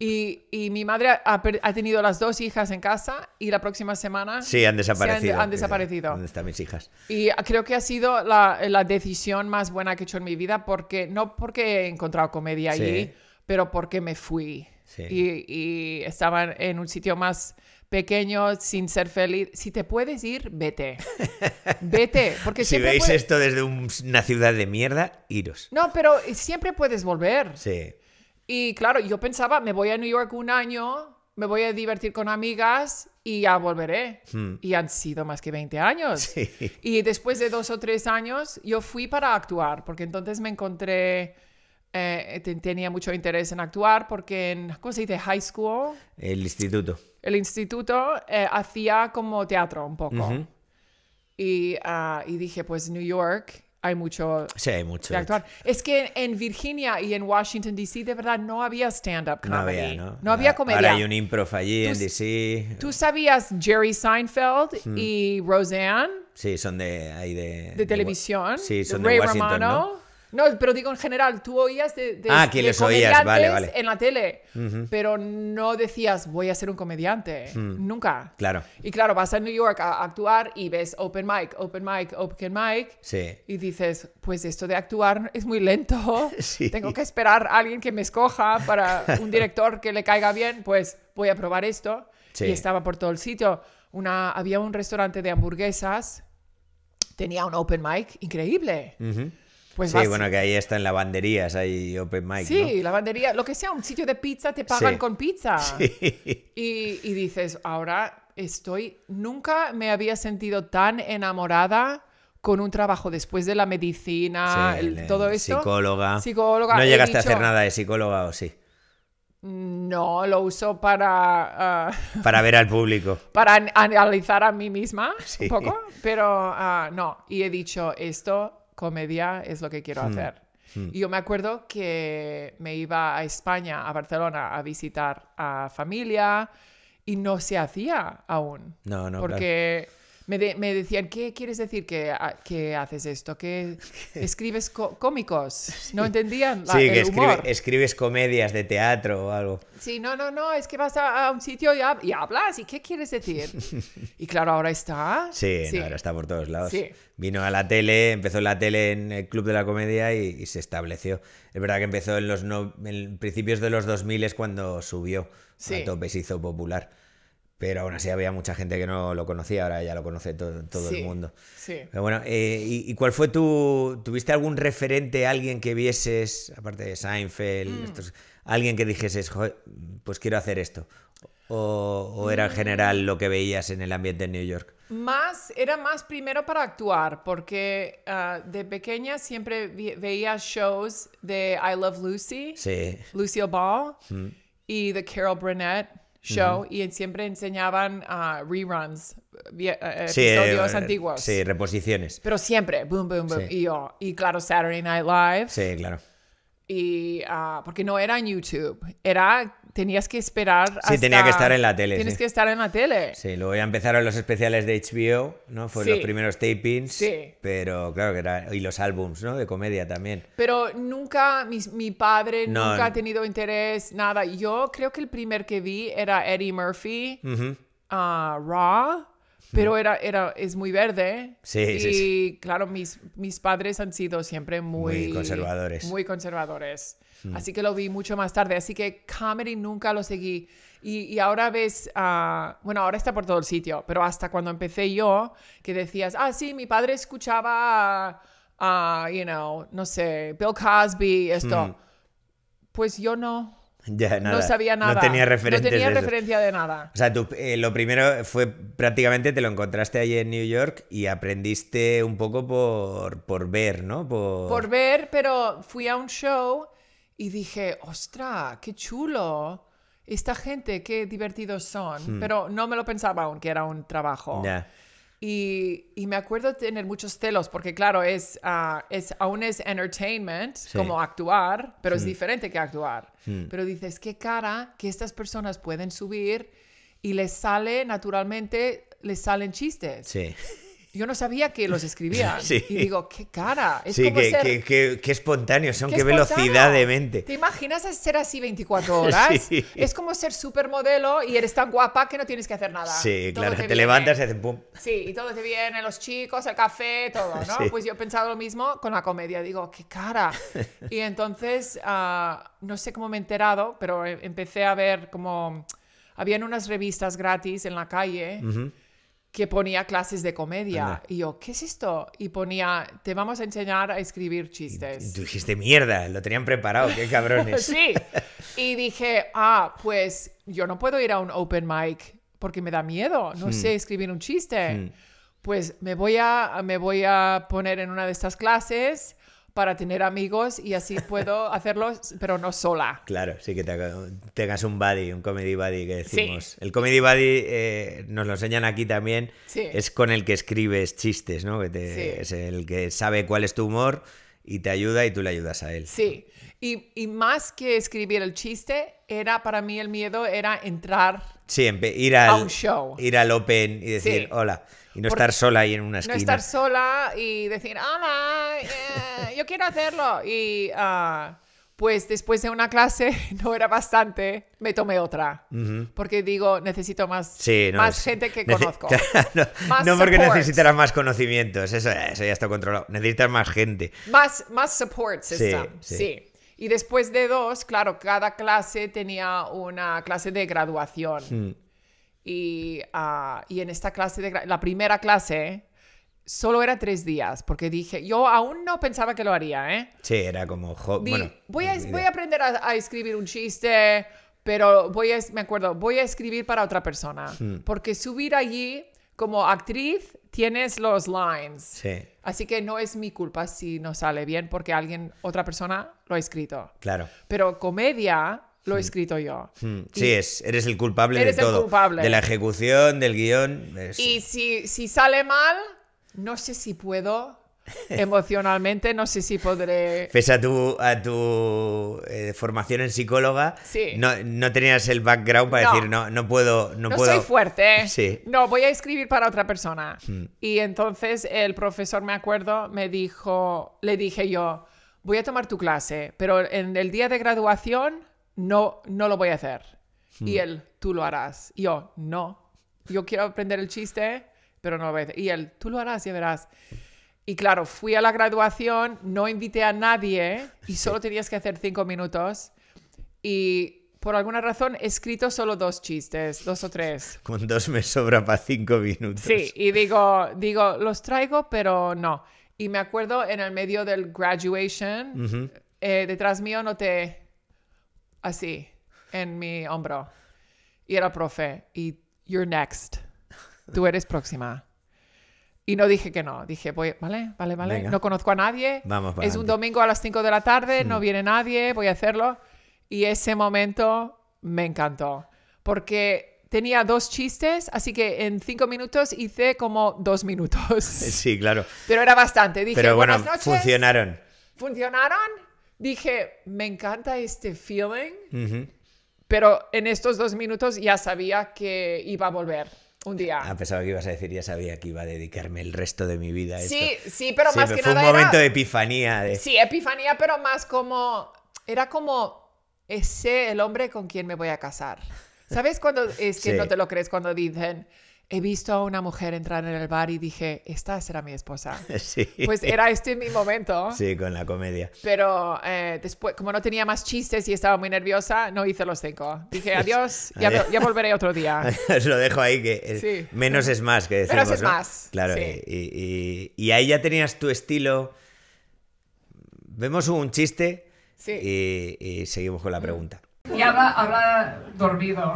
Y, y mi madre ha, tenido las dos hijas en casa y la próxima semana... Sí, han desaparecido. Han, desaparecido. ¿Dónde están mis hijas? Y creo que ha sido la, decisión más buena que he hecho en mi vida porque no porque he encontrado comedia sí. allí pero porque me fui. Y, y, estaban en un sitio más pequeño, sin ser feliz. Si te puedes ir, vete. Vete. Porque si veis esto desde una ciudad de mierda, iros. No, pero siempre puedes volver. Sí. Y claro, yo pensaba, me voy a New York un año, me voy a divertir con amigas y ya volveré. Hmm. Y han sido más que 20 años. Y después de dos o tres años, yo fui para actuar, porque entonces me encontré eh, tenía mucho interés en actuar porque en, ¿cómo se dice? High school. El instituto. El instituto eh, hacía como teatro un poco. Ah, y, dije, pues New York hay mucho, sí, hay mucho de actuar. Es que en Virginia y en Washington, D.C., de verdad, no había stand-up comedy. No había, ¿no? había comedia. Ahora hay un improv allí en D.C. ¿Tú sabías Jerry Seinfeld y Roseanne? Sí, son de, ahí de, de... televisión. Sí, son de, Ray Washington, ¿no? No, pero digo en general, tú oías de, de, ah, que en la tele, pero no decías voy a ser un comediante, mm. nunca. Claro. Y claro, vas a New York a actuar y ves open mic, open mic, open mic, sí. y dices, pues esto de actuar es muy lento, tengo que esperar a alguien que me escoja para un director que le caiga bien, pues voy a probar esto. Sí. Y estaba por todo el sitio. Una, había un restaurante de hamburguesas, tenía un open mic increíble. Pues sí, bueno, que ahí está en lavanderías, hay open mic. Sí, la lavandería, lo que sea, un sitio de pizza, te pagan con pizza. Y, dices, ahora estoy, nunca me había sentido tan enamorada con un trabajo después de la medicina, todo eso. Psicóloga. Psicóloga. No llegaste a hacer nada de psicóloga o sí. Mm, no, lo uso para... Ah, para ver al público. Para analizar a mí misma un poco, pero ah, no. Y he dicho, esto comedia es lo que quiero hmm. hacer. Hmm. Y yo me acuerdo que me iba a España, a Barcelona, a visitar a familia y no se hacía aún. No, no, porque me, decían, ¿qué quieres decir que, que haces esto? ¿Que escribes cómicos? No entendían la, sí, el que escribes comedias de teatro o algo. Sí, no, no, no, es que vas a, un sitio y, hablas, ¿y qué quieres decir? y claro, ahora está. Sí, ahora está por todos lados. Vino a la tele, empezó la tele en el Club de la Comedia y, se estableció. Es verdad que empezó en los principios de los 2000 es cuando subió sí. a hizo popular pero aún así había mucha gente que no lo conocía, ahora ya lo conoce todo, el mundo. Sí. Pero bueno, eh, ¿y, cuál fue tu. ¿Tuviste algún referente, alguien que vieses, aparte de Seinfeld, mm. alguien que dijese pues quiero hacer esto? ¿O, era en general lo que veías en el ambiente en New York? Más, era más primero para actuar, porque ah, de pequeña siempre veía shows de I Love Lucy, sí. Lucille Ball mm. y de Carol Burnett show y siempre enseñaban ah, reruns, eh, eh, episodios eh, antiguos. Sí, reposiciones. Pero siempre, boom, boom, boom. Y, claro, Saturday Night Live. Sí, claro. Y ah, porque no era en YouTube, era tenías que esperar. Hasta... Sí, tenía que estar en la tele. Tienes que estar en la tele. Sí, luego ya empezaron los especiales de HBO, ¿no? Fueron los primeros tapings. Sí. Pero claro que era. Y los álbums, ¿no? De comedia también. Pero nunca, mi, mi padre nunca ha tenido interés, nada. Yo creo que el primer que vi era Eddie Murphy, ah, Raw. Pero era, era, es muy verde. Sí, y, claro, mis, mis padres han sido siempre muy... conservadores. Muy conservadores. Hmm. Así que lo vi mucho más tarde. Así que comedy nunca lo seguí. Y, ahora ves, ah, bueno, ahora está por todo el sitio, pero hasta cuando empecé yo, que decías, ah, sí, mi padre escuchaba, a ah, you know, no sé, Bill Cosby, esto. Hmm. Pues yo no. No sabía nada. No tenía, referencia de nada. O sea, tú, eh, lo primero fue prácticamente te lo encontraste allí en New York y aprendiste un poco por, por ver, ¿no? Por... ver, pero fui a un show y dije, ostra, qué chulo. Esta gente, qué divertidos son. Hmm. Pero no me lo pensaba aún que era un trabajo. Ya. Y, y, me acuerdo tener muchos celos, porque claro, es, ah, es aún es entertainment, como actuar, pero es hmm. diferente que actuar. Hmm. Pero dices, qué cara que estas personas pueden subir y les sale naturalmente, les salen chistes. Sí. yo no sabía que los escribía. Y digo, qué cara. Es sí, como son, qué, velocidad de mente. ¿Te imaginas ser así 24 horas? Sí. Es como ser supermodelo y eres tan guapa que no tienes que hacer nada. Sí, claro, te, levantas y haces pum. Sí, y todo te viene, los chicos, el café, todo, ¿no? Pues yo he pensado lo mismo con la comedia. Digo, qué cara. Y entonces, ah, no sé cómo me he enterado, pero eh, empecé a ver como... Habían unas revistas gratis en la calle. Uh que ponía clases de comedia. Y yo, ¿qué es esto? Y ponía, te vamos a enseñar a escribir chistes. tú dijiste, mierda, lo tenían preparado, qué cabrones. sí. Y dije, ah, pues yo no puedo ir a un open mic porque me da miedo, no hmm. sé escribir un chiste. Hmm. Pues me voy, a, me voy a poner en una de estas clases para tener amigos y así puedo hacerlo, pero no sola. Claro, sí que tengas un buddy, un comedy buddy que decimos. El comedy buddy eh, nos lo enseñan aquí también. Es con el que escribes chistes, ¿no? Que Es el que sabe cuál es tu humor y te ayuda y tú le ayudas a él. Sí, y, más que escribir el chiste, era para mí el miedo era entrar sí, ir al, show. Ir al open y decir, hola. Y no estar sola ahí en una esquina. No estar sola y decir, hola, eh, yo quiero hacerlo. Y ah, pues después de una clase no era bastante, me tomé otra. Porque digo, necesito más, más gente que conozco. no, porque necesitarás más conocimientos, eso, eso, ya está controlado. Necesitas más gente. Más, más support system, sí. sí. Y después de dos, claro, cada clase tenía una clase de graduación. Hmm. Ah, y, en esta clase, de, la primera clase, solo era tres días, porque dije, yo aún no pensaba que lo haría, ¿eh? Sí, era como... voy, a, voy a aprender a, escribir un chiste, pero voy a, me acuerdo, voy a escribir para otra persona, hmm. porque subir allí como actriz tienes los lines. Sí. Así que no es mi culpa si no sale bien porque alguien, otra persona lo ha escrito. Claro. Pero comedia lo he mm. escrito yo. Mm. Sí, es, eres el culpable de todo. De la ejecución, del guión. Y si, si sale mal, no sé si puedo emocionalmente, no sé si podré... Pese a tu, a tu eh, formación en psicóloga, no, no, tenías el background para decir, no, no puedo... No, no soy fuerte. ¿eh? No, voy a escribir para otra persona. Mm. Y entonces el profesor, me acuerdo, me dijo, le dije yo, voy a tomar tu clase, pero en el día de graduación no, no lo voy a hacer. Y hmm. él, tú lo harás. yo, no. Yo quiero aprender el chiste, pero no lo voy a hacer. Y él, tú lo harás y verás. Y claro, fui a la graduación, no invité a nadie y solo tenías que hacer cinco minutos. Y por alguna razón he escrito solo dos chistes, dos o tres. Con dos me sobra para cinco minutos. Sí, y digo, digo, los traigo, pero no. Y me acuerdo en el medio del graduation, eh, detrás mío te así, en mi hombro. Y era profe, y you're next. Tú eres próxima. Y no dije que no, dije, voy, vale, vale, vale, no conozco a nadie, Vamos es un domingo a las 5 de la tarde, no hmm. viene nadie, voy a hacerlo. Y ese momento me encantó, porque tenía dos chistes, así que en cinco minutos hice como dos minutos. Sí, claro. Pero era bastante, dije, Pero bueno, funcionaron. Funcionaron dije, me encanta este feeling, pero en estos dos minutos ya sabía que iba a volver. Un día. Ah, de que ibas a decir, ya sabía que iba a dedicarme el resto de mi vida a esto. Sí, sí, pero más que nada. un momento de epifanía. Sí, epifanía, pero más como. Era como. Ese el hombre con quien me voy a casar. ¿Sabes cuando es que no te lo crees cuando dicen he visto a una mujer entrar en el bar y dije, esta será mi esposa. Pues era este mi momento. Sí, con la comedia. Pero eh, después, como no tenía más chistes y estaba muy nerviosa, no hice los cinco. Dije, adiós, ya, volveré otro día. Os lo dejo ahí, que eh, menos es más, que decir. Menos es más. Claro, y, ahí ya tenías tu estilo. Vemos un chiste y seguimos con la mm. pregunta y habla, habla dormido.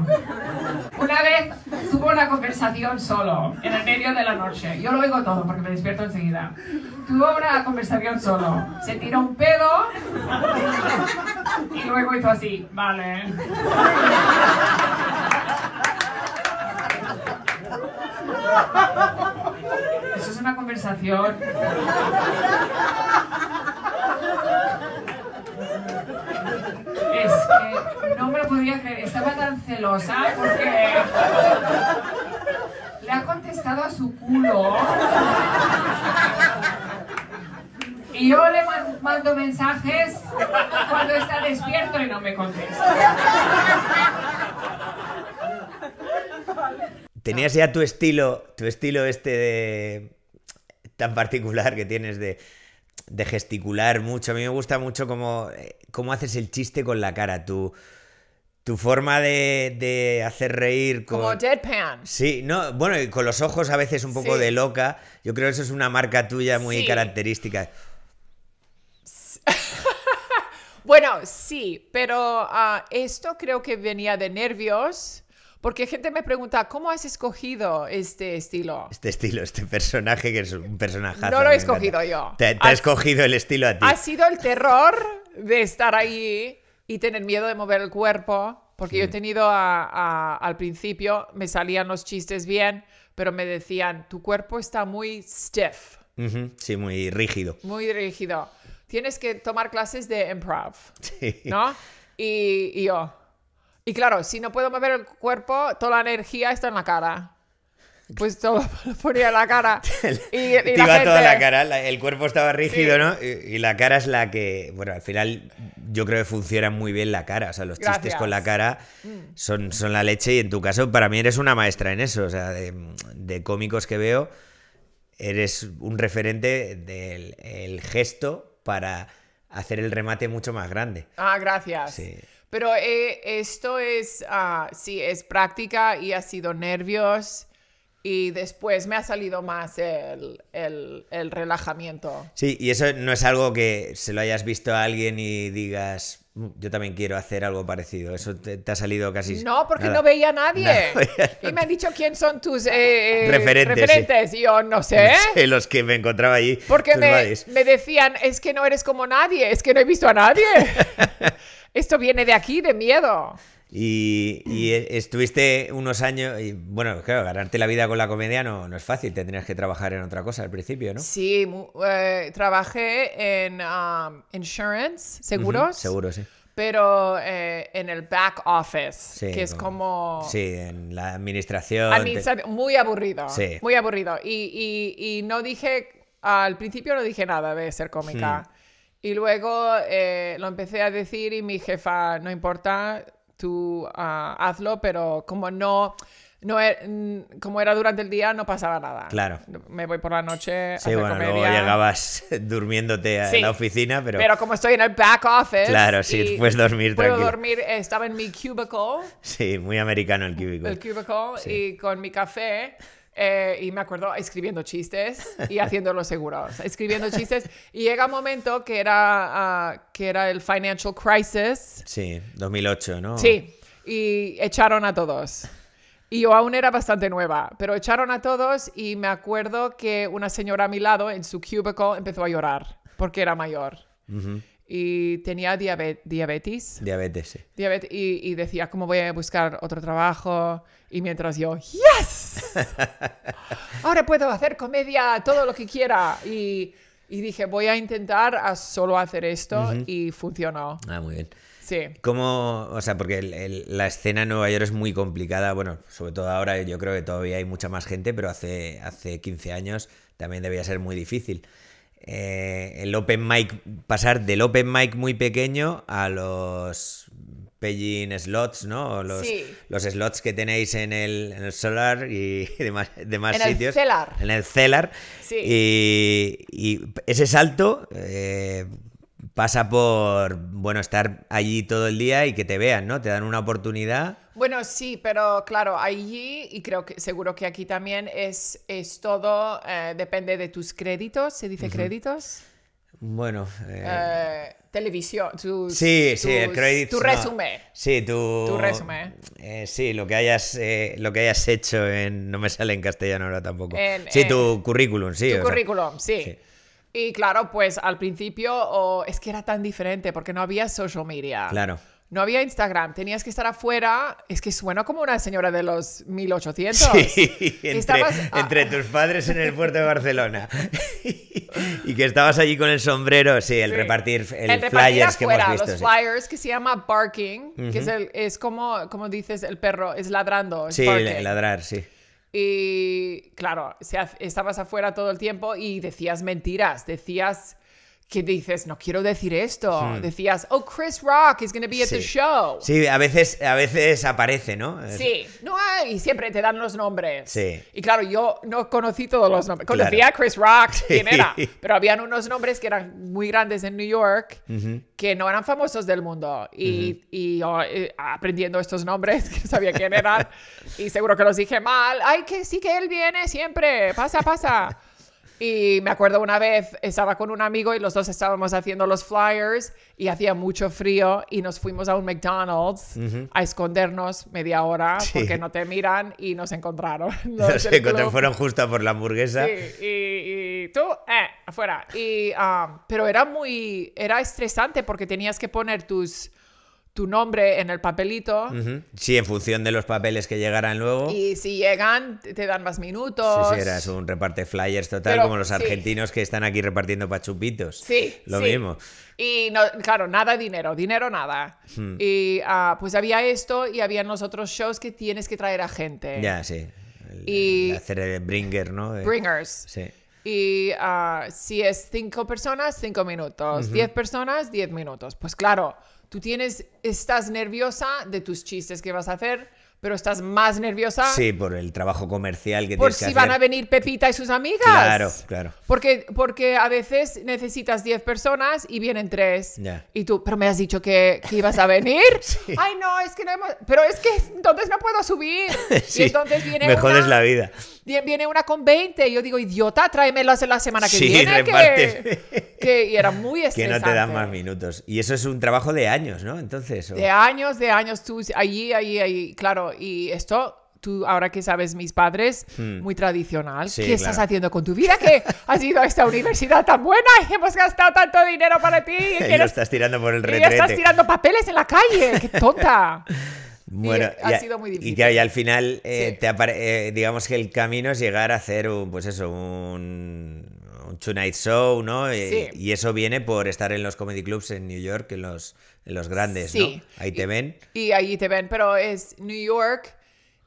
Una vez tuvo una conversación solo, en el medio de la noche. Yo lo oigo todo porque me despierto enseguida. Tuvo una conversación solo. Se tiró un pedo y luego hizo así, vale. Eso es una conversación. no me lo podía creer, estaba tan celosa porque le ha contestado a su culo. Y yo le mando mensajes cuando está despierto y no me contesta. Tenías ya tu estilo, tu estilo este tan particular que tienes de de gesticular mucho. A mí me gusta mucho cómo, eh, cómo haces el chiste con la cara, tu, tu forma de, hacer reír Como deadpan. Sí, no, bueno, y con los ojos a veces un poco de loca. Yo creo que eso es una marca tuya muy característica. bueno, sí, pero ah, esto creo que venía de nervios porque gente me pregunta, ¿cómo has escogido este estilo? Este estilo, este personaje que es un personaje. No lo he escogido yo. Te, te escogido el estilo a ti. Ha sido el terror de estar ahí y tener miedo de mover el cuerpo. Porque yo he tenido a, al principio, me salían los chistes bien, pero me decían, tu cuerpo está muy stiff. Sí, muy rígido. Muy rígido. Tienes que tomar clases de improv. Sí. ¿No? y yo, y claro, si no puedo mover el cuerpo, toda la energía está en la cara. Pues todo lo ponía en la cara. Y, la toda la cara, el cuerpo estaba rígido, ¿no? Y, la cara es la que. Bueno, al final yo creo que funciona muy bien la cara. O sea, los chistes con la cara mm. son, son la leche. Y en tu caso, para mí eres una maestra en eso. O sea, de, cómicos que veo, eres un referente del gesto para hacer el remate mucho más grande. Ah, gracias. Sí. Pero eh, esto es, ah, sí, es práctica y ha sido nervios. Y después me ha salido más el, el, el, relajamiento. Sí, y eso no es algo que se lo hayas visto a alguien y digas, Mm, yo también quiero hacer algo parecido. Eso te, ha salido casi. No, porque no veía a nadie. y me han dicho quién son tus preferentes. Eh, eh, yo no sé. Los que me encontraba ahí. Porque me, me, decían, es que no eres como nadie, es que no he visto a nadie. Esto viene de aquí, de miedo. Y, e, estuviste unos años, y bueno, claro, ganarte la vida con la comedia no, no es fácil, tendrías que trabajar en otra cosa al principio, ¿no? Sí, eh, trabajé en um, insurance, seguros. seguro sí. Pero eh, en el back office, que es como, Sí, en la administración. Muy aburrido. Sí. Muy aburrido. Y, y, y, no dije, al principio no dije nada de ser cómica. Hmm. Y luego eh, lo empecé a decir y mi jefa, no importa, tú ah, hazlo, pero como no, no e, mm, como era durante el día, no pasaba nada. Claro. Me voy por la noche. Sí, bueno, luego llegabas durmiéndote en la oficina, pero. Pero como estoy en el back office. Claro, sí, puedes dormir puedo dormir, estaba en mi cubicle. Sí, muy americano el cubicle. El cubicle y con mi café. Eh, y me acuerdo escribiendo chistes y haciéndolo seguros. escribiendo chistes. Y llega un momento que era, ah, que era el financial crisis. Sí, 2008, ¿no? Sí, y echaron a todos. Y yo aún era bastante nueva, pero echaron a todos y me acuerdo que una señora a mi lado en su cubicle empezó a llorar porque era mayor y tenía diabetes. Diabetes, sí. Diabetes, y, decía, ¿cómo voy a buscar otro trabajo? Y mientras yo, ¡Yes! Ahora puedo hacer comedia, todo lo que quiera. Y, dije, voy a intentar solo hacer esto y funcionó. Ah, muy bien. Sí. ¿Cómo, o sea, porque la escena en Nueva York es muy complicada, bueno, sobre todo ahora yo creo que todavía hay mucha más gente, pero hace, hace 15 años también debía ser muy difícil. Eh, el open mic, pasar del open mic muy pequeño a los paging slots, ¿no? Los, los slots que tenéis en el, solar y demás, sitios. En el celar. En el Cellar. Y, ese salto, eh, pasa por, bueno, estar allí todo el día y que te vean, ¿no? Te dan una oportunidad. Bueno, sí, pero claro, allí, y creo que seguro que aquí también es, es todo, eh, depende de tus créditos, ¿se dice créditos? Bueno. Eh, eh, televisión, sí, sí, el crédito, tu resumen. Sí, tu, tu resumen. sí, lo que hayas, lo que hayas hecho en, no me sale en castellano ahora tampoco. sí, tu currículum, sí. Tu currículum, sí. sí. Y claro, pues al principio oh, es que era tan diferente porque no había social media. Claro. No había Instagram, tenías que estar afuera. Es que suena como una señora de los 1800. Sí, entre, tus padres en el puerto de Barcelona. y que estabas allí con el sombrero, sí, el repartir el, flyers que hemos visto. Los flyers que se llama barking, que es, es como, como dices, el perro, es ladrando. sí, ladrar, sí. Y claro, estabas afuera todo el tiempo y decías mentiras, decías que dices, no quiero decir esto. Hmm. Decías, oh, Chris Rock is going to be at the show. Sí, a veces, a veces aparece, ¿no? Sí, no hay, siempre te dan los nombres. Sí. Y claro, yo no conocí todos los nombres. Conocía a Chris Rock, quién era, pero habían unos nombres que eran muy grandes en New York, que no eran famosos del mundo. Y, eh, aprendiendo estos nombres, que sabía quién eran, y seguro que los dije mal. Ay, que sí que él viene siempre, pasa, pasa. Y me acuerdo una vez, estaba con un amigo y los dos estábamos haciendo los flyers y hacía mucho frío y nos fuimos a un McDonald's a escondernos media hora porque no te miran y nos encontraron. Nos encontraron, fueron justo por la hamburguesa. Sí, y, tú, eh, afuera. Y, um, pero era muy, era estresante porque tenías que poner tus tu nombre en el papelito. Sí, en función de los papeles que llegarán luego. Y si llegan, te dan más minutos. Sí, sí era un reparte flyers total, como los argentinos que están aquí repartiendo pachupitos. Sí. Lo mismo. Y no, claro, nada dinero, dinero nada. Hmm. Y ah, pues había esto y había los otros shows que tienes que traer a gente. Ya, sí. y hacer el bringer, ¿no? Bringers. Sí. Y ah, si es cinco personas, cinco minutos. Diez personas, diez minutos. Pues claro, Tú tienes, estás nerviosa de tus chistes que vas a hacer, pero estás más nerviosa. Sí, por el trabajo comercial que tienes que hacer. van a venir Pepita y sus amigas. Claro, claro. Porque, porque a veces necesitas 10 personas y vienen 3. Y tú, pero me has dicho que, ibas a venir. sí. Ay, no, es que no hemos. Pero es que entonces no puedo subir. sí. Y entonces viene. la vida. Viene una con 20. Y yo digo, idiota, tráemelas en la semana que sí, viene que y era muy estresante. que no te dan más minutos. Y eso es un trabajo de años, ¿no? Entonces. De años, de años, tú allí, allí, allí. Claro, y esto tú ahora que sabes mis padres, hmm. muy tradicional. ¿Qué estás haciendo con tu vida? Que has ido a esta universidad tan buena y hemos gastado tanto dinero para ti. Y, lo estás tirando por el retrete. Y estás tirando papeles en la calle. ¡Qué tonta! Bueno, y ha sido muy difícil. Y, claro, al final, eh, eh, digamos que el camino es llegar a hacer, un, pues eso, un, un Tonight Show, ¿no? Eh, y, eso viene por estar en los comedy clubs en New York, en los, en los grandes, ¿no? Ahí te ven. Y ahí te ven, pero es New York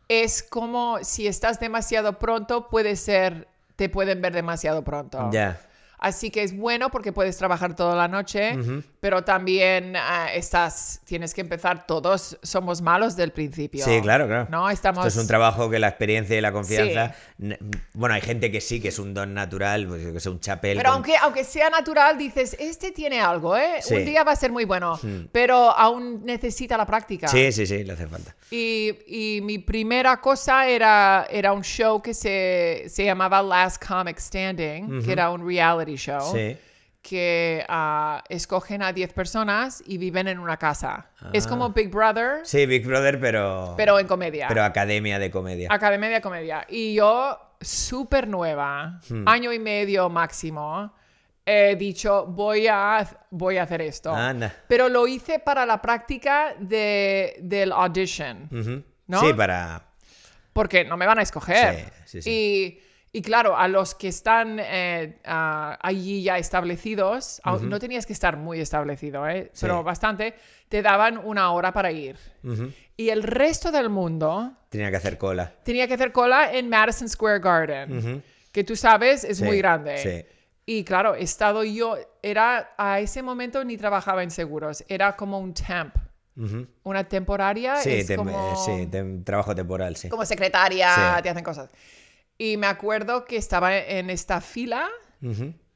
es como si estás demasiado pronto, puede ser, te pueden ver demasiado pronto. Ya. Así que es bueno porque puedes trabajar toda la noche, pero también ah, estás, tienes que empezar, todos somos malos del principio. Sí, claro, claro. ¿no? Estamos... Esto es un trabajo que la experiencia y la confianza... Bueno, hay gente que sí, que es un don natural, pues que es un chapel. Pero aunque, aunque sea natural, dices, este tiene algo, ¿eh? Un día va a ser muy bueno, hmm. pero aún necesita la práctica. Sí, sí, sí, le hace falta. Y, y mi primera cosa era, era un show que se, se llamaba Last Comic Standing, que era un reality show. que ah, escogen a 10 personas y viven en una casa. Es ah. como Big Brother. Sí, Big Brother, pero... Pero en comedia. Pero academia de comedia. Academia de comedia. Y yo, súper nueva, hmm. año y medio máximo, he dicho, voy a, voy a hacer esto. Pero lo hice para la práctica de, del audition. ¿no? Sí, para... Porque no me van a escoger. Sí, sí, Y y claro, a los que están eh, allí ya establecidos, no tenías que estar muy establecido, ¿eh? pero bastante, te daban una hora para ir. Y el resto del mundo... Tenía que hacer cola. Tenía que hacer cola en Madison Square Garden, que tú sabes es muy grande. Sí. Y claro, he estado yo, era a ese momento ni trabajaba en seguros, era como un temp. Una temporaria. Sí, sí trabajo temporal, sí. Como secretaria, te hacen cosas. Y me acuerdo que estaba en esta fila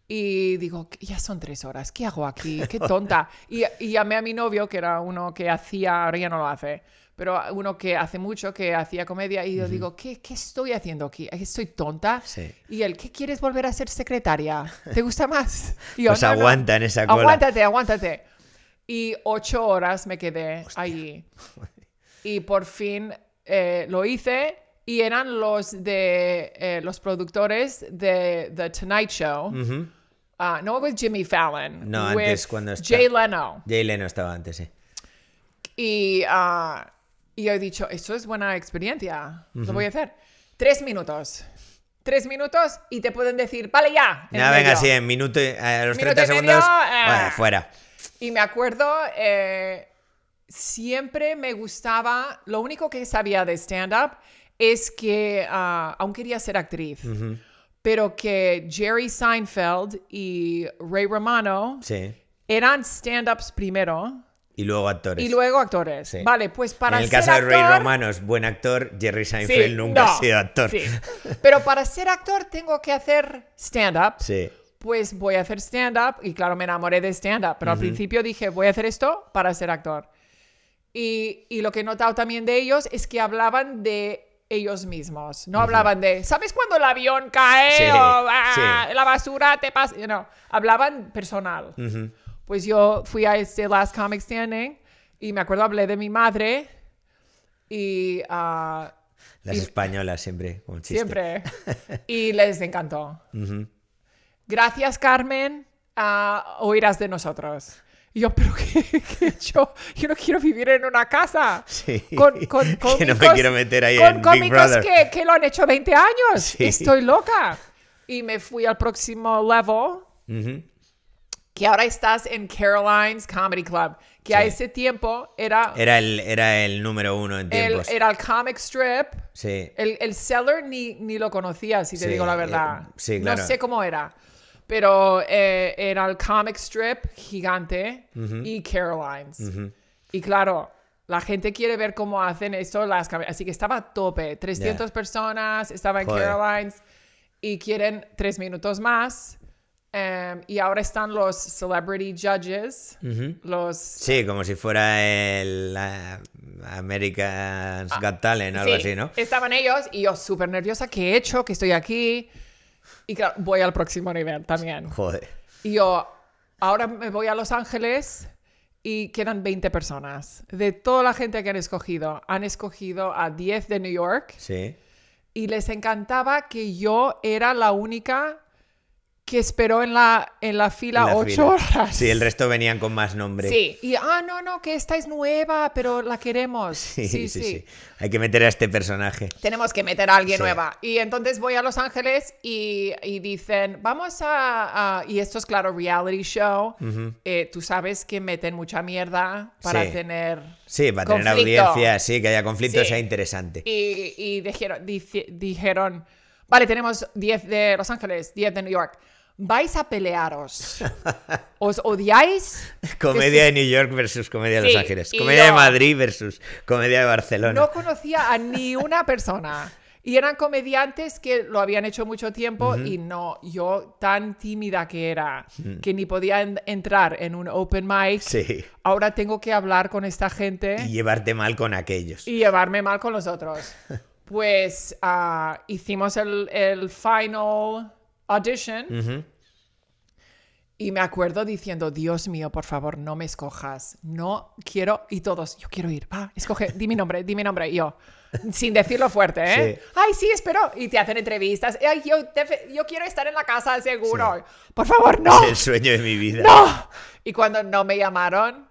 y digo, ya son tres horas, ¿qué hago aquí? Qué tonta. Y, llamé a mi novio, que era uno que hacía, ahora ya no lo hace, pero uno que hace mucho, que hacía comedia, y yo digo, ¿Qué, estoy haciendo aquí? ¿Estoy tonta? Y él, ¿qué quieres volver a ser secretaria? ¿Te gusta más? Y yo, pues aguanta en esa cola. Aguántate, aguántate. Y ocho horas me quedé allí. Y por fin eh, lo hice y eran los de eh, los productores de The Tonight Show. Ah, no with Jimmy Fallon. No, antes cuando estaba. Jay Leno. Jay Leno estaba antes, sí. Ah, y, yo he dicho, esto es buena experiencia, lo voy a hacer. Tres minutos. Tres minutos y te pueden decir, vale ya. Ya, venga, sí, en minuto, eh, a los 30 segundos, ah. fuera. Y me acuerdo, eh, siempre me gustaba, lo único que sabía de stand-up es que ah, aún quería ser actriz. Pero que Jerry Seinfeld y Ray Romano eran stand-ups primero. Y luego actores. Y luego actores. Vale, pues para ser. En el caso de Ray Romano es buen actor, Jerry Seinfeld nunca ha sido actor. Pero para ser actor tengo que hacer stand-up. Sí. Pues voy a hacer stand-up y claro, me enamoré de stand-up, pero al principio dije, voy a hacer esto para ser actor. Y, y lo que he notado también de ellos es que hablaban de ellos mismos. No hablaban de, ¿sabes cuando el avión cae o ah, la basura te pasa? no hablaban personal. Pues yo fui a este Last Comic Standing eh, y me acuerdo hablé de mi madre y... Ah, Las españolas siempre, Siempre. Y les encantó. Gracias, Carmen. oirás de nosotros. Y yo, pero que, he yo, yo no quiero vivir en una casa. Sí. Con, cómicos, que no me quiero meter ahí con cómicos que, que, lo han hecho 20 años. Estoy loca. Y me fui al próximo level. Que ahora estás en Caroline's Comedy Club. Que a ese tiempo era... Era el, era el número uno en tiempos. era el comic strip. Sí. El, el seller ni, ni lo conocía, si te digo la eh, verdad. sí, No sé cómo era. Pero eh, era el comic strip gigante y Carolines. Y claro, la gente quiere ver cómo hacen esto las Así que estaba a tope. 300 personas, estaba en Carolines y quieren tres minutos más. Em, y ahora están los celebrity judges, los... Sí, como si fuera el uh, American's ah, Got Talent, algo así, ¿no? Estaban ellos y yo súper nerviosa, ¿qué he hecho? Que estoy aquí. Y claro, voy al próximo nivel también. Joder. Y yo, ahora me voy a Los Ángeles y quedan 20 personas. De toda la gente que han escogido, han escogido a 10 de New York. Sí. Y les encantaba que yo era la única que esperó en la, en la fila ocho horas. Sí, el resto venían con más nombres. Sí, y ah, no, no, que esta es nueva, pero la queremos. Sí, sí, sí. Hay que meter a este personaje. Tenemos que meter a alguien nueva. Y entonces voy a Los Ángeles y, dicen, vamos a, Y esto es claro, reality show. Eh, tú sabes que meten mucha mierda para tener. Sí, para tener audiencia, sí, que haya conflicto, sea interesante. Y, dijeron, dijeron, vale, tenemos 10 de Los Ángeles, 10 de New York vais a pelearos. Os odiáis. comedia de New York versus comedia de Los Ángeles. Comedia de Madrid versus comedia de Barcelona. No conocía a ni una persona. Y eran comediantes que lo habían hecho mucho tiempo y no, yo tan tímida que era, que ni podía entrar en un open mic. Sí. Ahora tengo que hablar con esta gente. Y llevarte mal con aquellos. Y llevarme mal con los otros. pues ah, hicimos el, final audition. Y me acuerdo diciendo, Dios mío, por favor, no me escojas. No quiero. Y todos, yo quiero ir. Va, escoge, di mi nombre, di mi nombre. yo, sin decirlo fuerte, ¿eh? Ay, sí, espero. Y te hacen entrevistas. Ay, yo, yo quiero estar en la casa seguro. Por favor, no. Es el sueño de mi vida. No. Y cuando no me llamaron,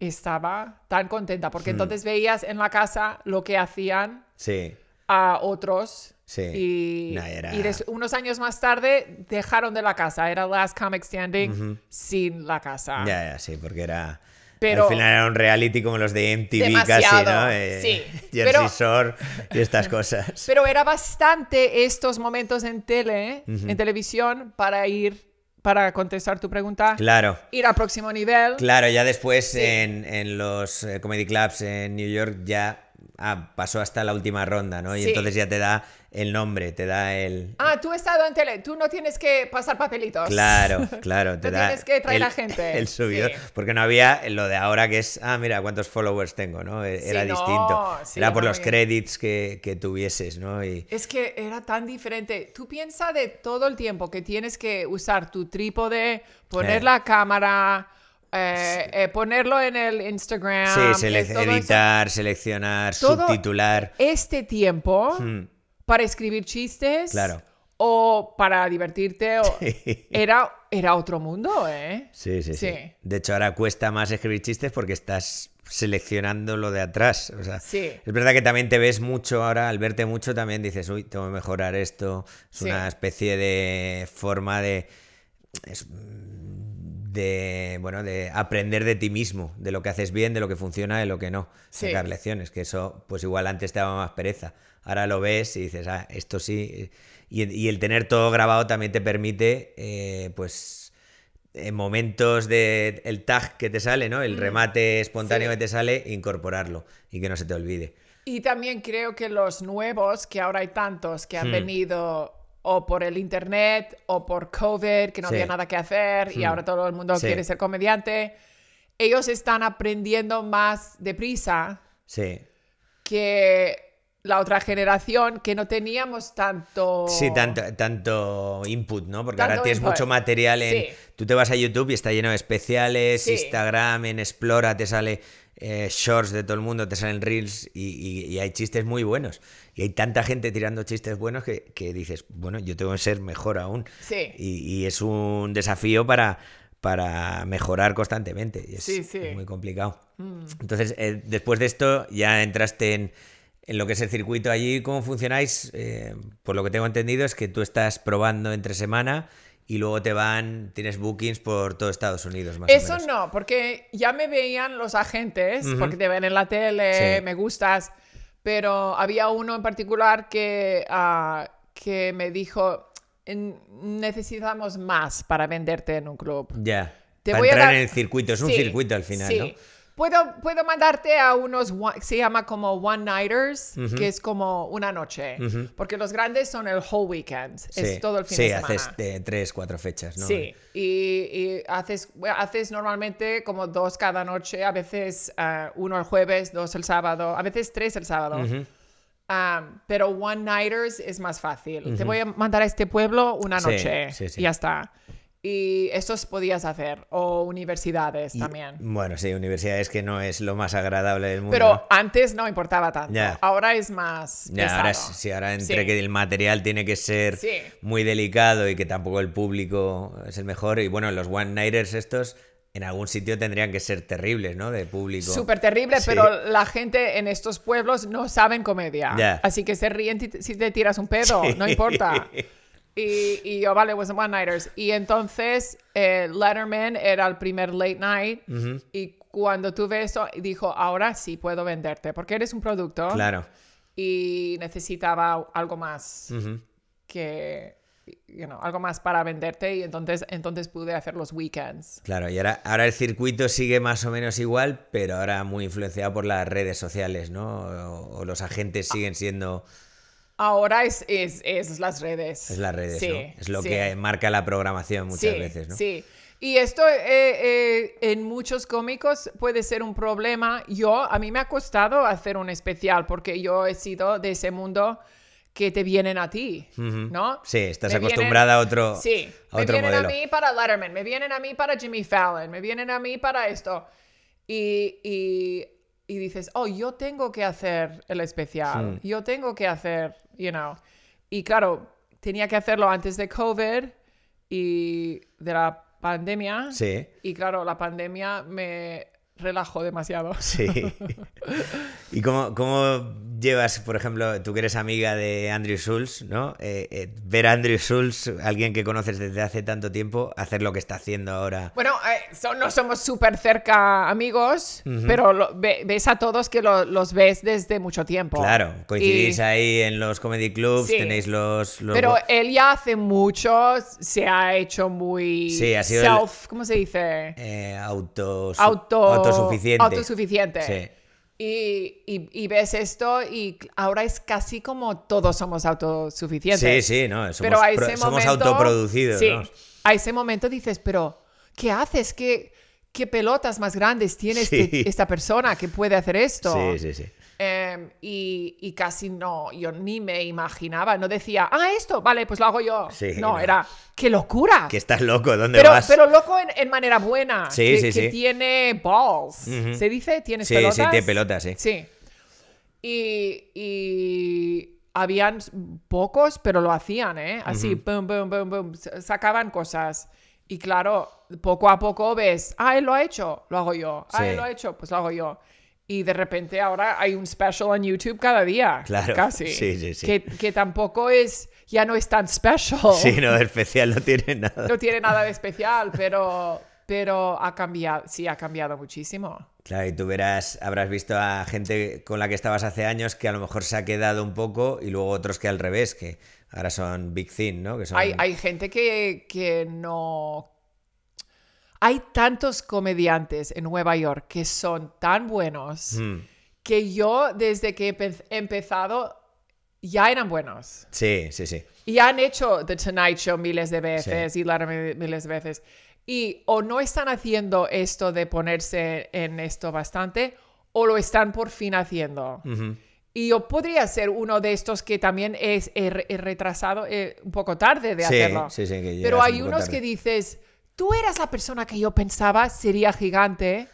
estaba tan contenta. Porque hmm. entonces veías en la casa lo que hacían sí. a otros Sí. Y, unos años más tarde dejaron de la casa. Era Last Comic Standing sin la casa. Ya, ya, sí, porque era. Pero, Al final era un reality como los de MTV casi, ¿no? Eh, sí. Jersey Shore y estas cosas. Pero era bastante estos momentos en tele, en televisión, para ir para contestar tu pregunta. Claro. Ir al próximo nivel. Claro, ya después en, en, los eh, Comedy Clubs en New York ya ah, pasó hasta la última ronda, ¿no? Y entonces ya te da el nombre, te da el... Ah, tú has estado en tele, tú no tienes que pasar papelitos. Claro, claro, te no da... Tienes que traer a la gente. El subido, porque no había lo de ahora que es, ah, mira cuántos followers tengo, ¿no? E-, era distinto. era por los créditos que, tuvieses, ¿no? Es que era tan diferente. Tú piensas de todo el tiempo que tienes que usar tu trípode, poner eh. la cámara eh, eh, ponerlo en el Instagram. editar, seleccionar, subtitular. Este tiempo hmm. para escribir chistes. O para divertirte. Era, era otro mundo, ¿eh? Sí, sí, De hecho, ahora cuesta más escribir chistes porque estás seleccionando lo de atrás. Es verdad que también te ves mucho ahora, al verte mucho también dices, uy, tengo que mejorar esto. Es una especie de forma de de bueno de aprender de ti mismo de lo que haces bien de lo que funciona de lo que no De sacar lecciones que eso pues igual antes te daba más pereza ahora lo ves y dices ah esto sí y, el tener todo grabado también te permite eh, pues en momentos de el tag que te sale no el mm. remate espontáneo que te sale incorporarlo y que no se te olvide y también creo que los nuevos que ahora hay tantos que han hmm. venido o por el internet o por COVID, que no había nada que hacer y hmm. ahora todo el mundo quiere ser comediante, ellos están aprendiendo más deprisa que la otra generación que no teníamos tanto... Sí, tanto, tanto input, ¿no? Porque ahora tienes mucho material en... Tú te vas a YouTube y está lleno de especiales, Instagram, en Explora te sale eh, shorts de todo el mundo, te salen reels y, hay chistes muy buenos. Y hay tanta gente tirando chistes buenos que, dices, bueno, yo tengo que ser mejor aún. Y, es un desafío para, para mejorar constantemente. Y es muy complicado. Mm. Entonces, eh, después de esto ya entraste en, lo que es el circuito allí, ¿cómo funcionáis? Eh, por lo que tengo entendido es que tú estás probando entre semana y luego te van, tienes bookings por todo Estados Unidos. Más Eso o menos. no, porque ya me veían los agentes, porque te ven en la tele, me gustas, pero había uno en particular que, ah, que me dijo, necesitamos más para venderte en un club. Ya. Te voy entrar a en el circuito, es un circuito al final, ¿no? Puedo, puedo mandarte a unos, se llama como One Nighters, que es como una noche, porque los grandes son el whole weekend, es todo el fin de semana. Sí, haces de tres, cuatro fechas, ¿no? Sí, y, haces, haces normalmente como dos cada noche, a veces eh, uno el jueves, dos el sábado, a veces tres el sábado. pero One Nighters es más fácil. Te voy a mandar a este pueblo una noche y ya está. Y estos podías hacer. O universidades también. Bueno, sí, universidades que no es lo más agradable del mundo. Pero antes no importaba tanto. Ahora es más. Ya, ahora sí, ahora entre que el material tiene que ser muy delicado y que tampoco el público es el mejor. Y bueno, los one-nighters estos en algún sitio tendrían que ser terribles, ¿no? De público. Súper terrible, pero la gente en estos pueblos no saben comedia. Así que se ríen si te tiras un pedo, no importa. Y, y yo, vale, was pues One Nighters. Y entonces eh, Letterman era el primer late night. Y cuando tuve eso, dijo, ahora sí puedo venderte, porque eres un producto. Claro. Y necesitaba algo más que You algo más para venderte y entonces, entonces pude hacer los weekends. Claro, y ahora, el circuito sigue más o menos igual, pero ahora muy influenciado por las redes sociales, ¿no? O, los agentes ah. siguen siendo... Ahora es, es, es, las redes. Es las redes, sí, ¿no? Es lo que marca la programación muchas veces, ¿no? Sí. Y esto eh, eh, en muchos cómicos puede ser un problema. Yo, a mí me ha costado hacer un especial porque yo he sido de ese mundo que te vienen a ti, ¿no? Sí, estás acostumbrada a otro Sí, me vienen a mí para Letterman, me vienen a mí para Jimmy Fallon, me vienen a mí para esto. Y, y y dices, oh, yo tengo que hacer el especial, yo tengo que hacer, you know. Y claro, tenía que hacerlo antes de COVID y de la pandemia. Sí. Y claro, la pandemia me relajo demasiado. Sí. ¿Y cómo, llevas, por ejemplo, tú que eres amiga de Andrew Schulz, ¿no? Eh, eh, ver a Andrew Schulz, alguien que conoces desde hace tanto tiempo, hacer lo que está haciendo ahora. Bueno, eh, no somos súper cerca amigos, pero ves a todos que los ves desde mucho tiempo. Claro, coincidís ahí en los comedy clubs, tenéis los, Pero él ya hace mucho, se ha hecho muy... Sí, ha Self, ¿Cómo se dice? autos autosuficiente. Y, ves esto y ahora es casi como todos somos autosuficientes. Sí, sí, no, somos, pero a ese momento, autoproducidos. A ese momento dices, pero ¿qué haces? ¿Qué, qué pelotas más grandes tiene este, esta persona que puede hacer esto? Sí, sí, sí. Em, y, casi no, yo ni me imaginaba, no decía, ah, esto, vale, pues lo hago yo. Sí, no, era, qué locura. Que estás loco, ¿dónde vas? Pero loco en, manera buena. Sí, que, sí, tiene balls. ¿Se dice? ¿Tienes pelotas? Sí, sí, tiene pelotas, sí. Sí. Y, habían pocos, pero lo hacían, ¿eh? Así, sacaban cosas. Y claro, poco a poco ves, ah, él lo ha hecho, lo hago yo. Ah, él lo ha hecho, pues lo hago yo. Y de repente ahora hay un special en YouTube cada día. Claro. Casi. Sí, sí, sí. Que, que, tampoco es. Ya no es tan special. Sí, no, especial no tiene nada. No tiene nada de especial, pero. Pero ha cambiado. Sí, ha cambiado muchísimo. Claro, y tú verás, habrás visto a gente con la que estabas hace años que a lo mejor se ha quedado un poco y luego otros que al revés, que ahora son big thing, ¿no? hay, hay gente que, que no hay tantos comediantes en Nueva York que son tan buenos hmm. que yo desde que he empezado ya eran buenos. Sí, sí, sí. Y han hecho The Tonight Show miles de veces y miles de veces. Y o no están haciendo esto de ponerse en esto bastante o lo están por fin haciendo. Y yo podría ser uno de estos que también es, retrasado eh, un poco tarde de hacerlo. Sí, sí, que Pero hay unos que dices, tú eras la persona que yo pensaba sería gigante,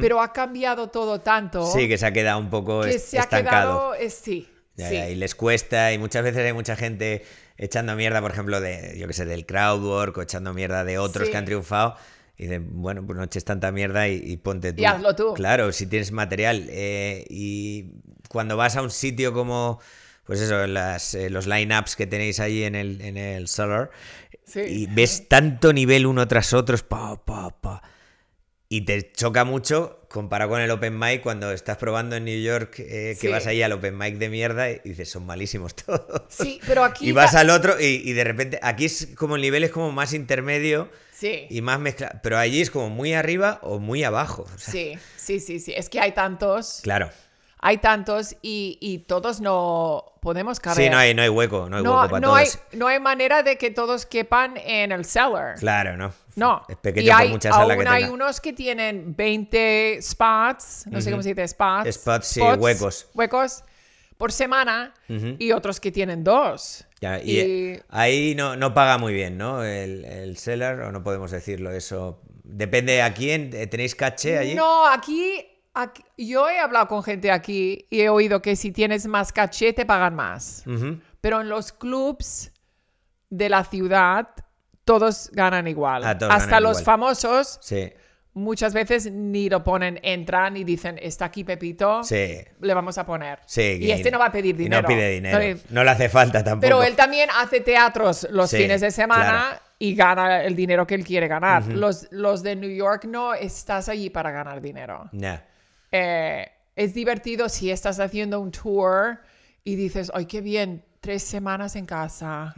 pero ha cambiado todo tanto. Sí, que se ha quedado un poco que se Ha quedado, eh, sí, y les cuesta, y muchas veces hay mucha gente echando mierda, por ejemplo, de, yo que sé, del crowdwork o echando mierda de otros que han triunfado. Y de, bueno, pues no eches tanta mierda y, ponte tú. Y hazlo tú. Claro, si tienes material. Eh, y cuando vas a un sitio como, pues eso, las, eh, los lineups que tenéis ahí en el, en el Solar, y ves tanto nivel uno tras otro, pa, pa, pa. Y te choca mucho comparado con el Open Mic cuando estás probando en New York eh, que vas ahí al Open Mic de mierda y dices, son malísimos todos. Sí, pero aquí... Y vas al otro y, de repente, aquí es como el nivel es como más intermedio sí. y más mezcla pero allí es como muy arriba o muy abajo. sí, sí, sí, sí, es que hay tantos. Claro hay tantos y, todos no podemos caber. Sí, no hay, no hay hueco, no hay hueco para Hay, no hay manera de que todos quepan en el seller. Claro, no. No. Es pequeño hay, por aún hay unos que tienen 20 spots, no sé cómo se dice, spots. Spots, sí, huecos. Huecos por semana y otros que tienen dos. y, eh, ahí no, no paga muy bien, ¿no? El, el seller, o no podemos decirlo eso. Depende a quién. ¿Tenéis caché allí? No, aquí yo he hablado con gente aquí y he oído que si tienes más caché te pagan más. Pero en los clubs de la ciudad todos ganan igual. Ah, Hasta los famosos. Muchas veces ni lo ponen, entran y dicen, está aquí Pepito, le vamos a poner. y, este no va a pedir dinero. no pide dinero. no le hace falta tampoco. Pero él también hace teatros los fines de semana y gana el dinero que él quiere ganar. los, los de New York no estás allí para ganar dinero. No. Eh, es divertido si estás haciendo un tour y dices, ay, qué bien, tres semanas en casa.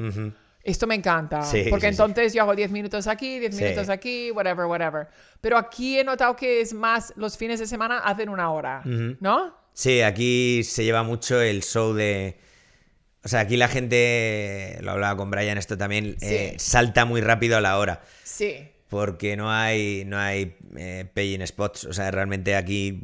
Esto me encanta, porque entonces yo hago diez minutos aquí, Diez minutos aquí, whatever, whatever. Pero aquí he notado que es más, los fines de semana hacen una hora, ¿no? Sí, aquí se lleva mucho el show de... O sea, aquí la gente, lo hablaba con Brian esto también, eh, salta muy rápido a la hora. Sí porque no hay, no hay eh, paying spots. O sea, realmente aquí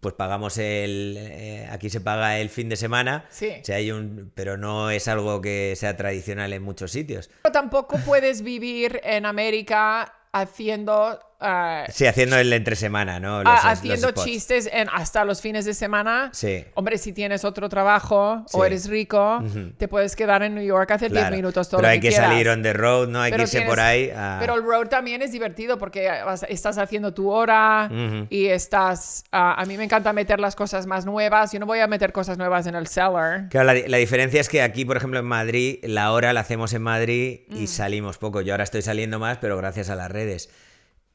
pues pagamos el. Eh, aquí se paga el fin de semana. Sí. hay un, pero no es algo que sea tradicional en muchos sitios. Pero tampoco puedes vivir en América haciendo Ah, sí, haciendo el entre semana, ¿no? Ah, haciendo chistes en hasta los fines de semana. Sí. Hombre, si tienes otro trabajo o eres rico, te puedes quedar en New York hace 10 minutos todo Pero hay que, salir on the road, ¿no? Hay que irse por ahí. Pero el road también es divertido porque estás haciendo tu hora y estás. Ah, a mí me encanta meter las cosas más nuevas. Yo no voy a meter cosas nuevas en el seller. Claro, la, diferencia es que aquí, por ejemplo, en Madrid, la hora la hacemos en Madrid y mm. salimos poco. Yo ahora estoy saliendo más, pero gracias a las redes.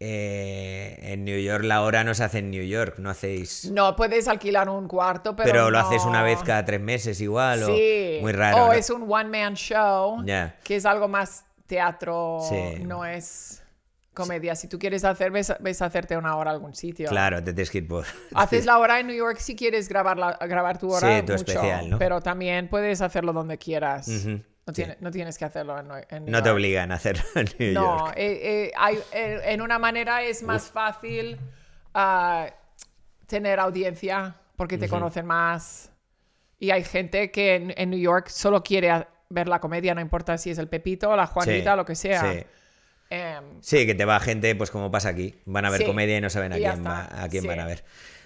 Eh, en New York la hora no se hace en New York, no hacéis. No, puedes alquilar un cuarto, pero. Pero lo haces una vez cada tres meses igual, o muy raro. O es un one-man show, que es algo más teatro, no es comedia. Si tú quieres hacer, ves, hacerte una hora a algún sitio. Claro, te tienes que Haces la hora en New York si quieres grabar, la, grabar tu hora. especial, Pero también puedes hacerlo donde quieras. No, no tienes que hacerlo en, No te obligan a hacerlo en New York. No, eh, eh, eh, en una manera es más fácil ah, tener audiencia porque te conocen más. Y hay gente que en, New York solo quiere ver la comedia, no importa si es el Pepito, la Juanita, lo que sea. Em, sí. que te va gente, pues como pasa aquí. Van a ver comedia y no saben a quién, a quién van a ver.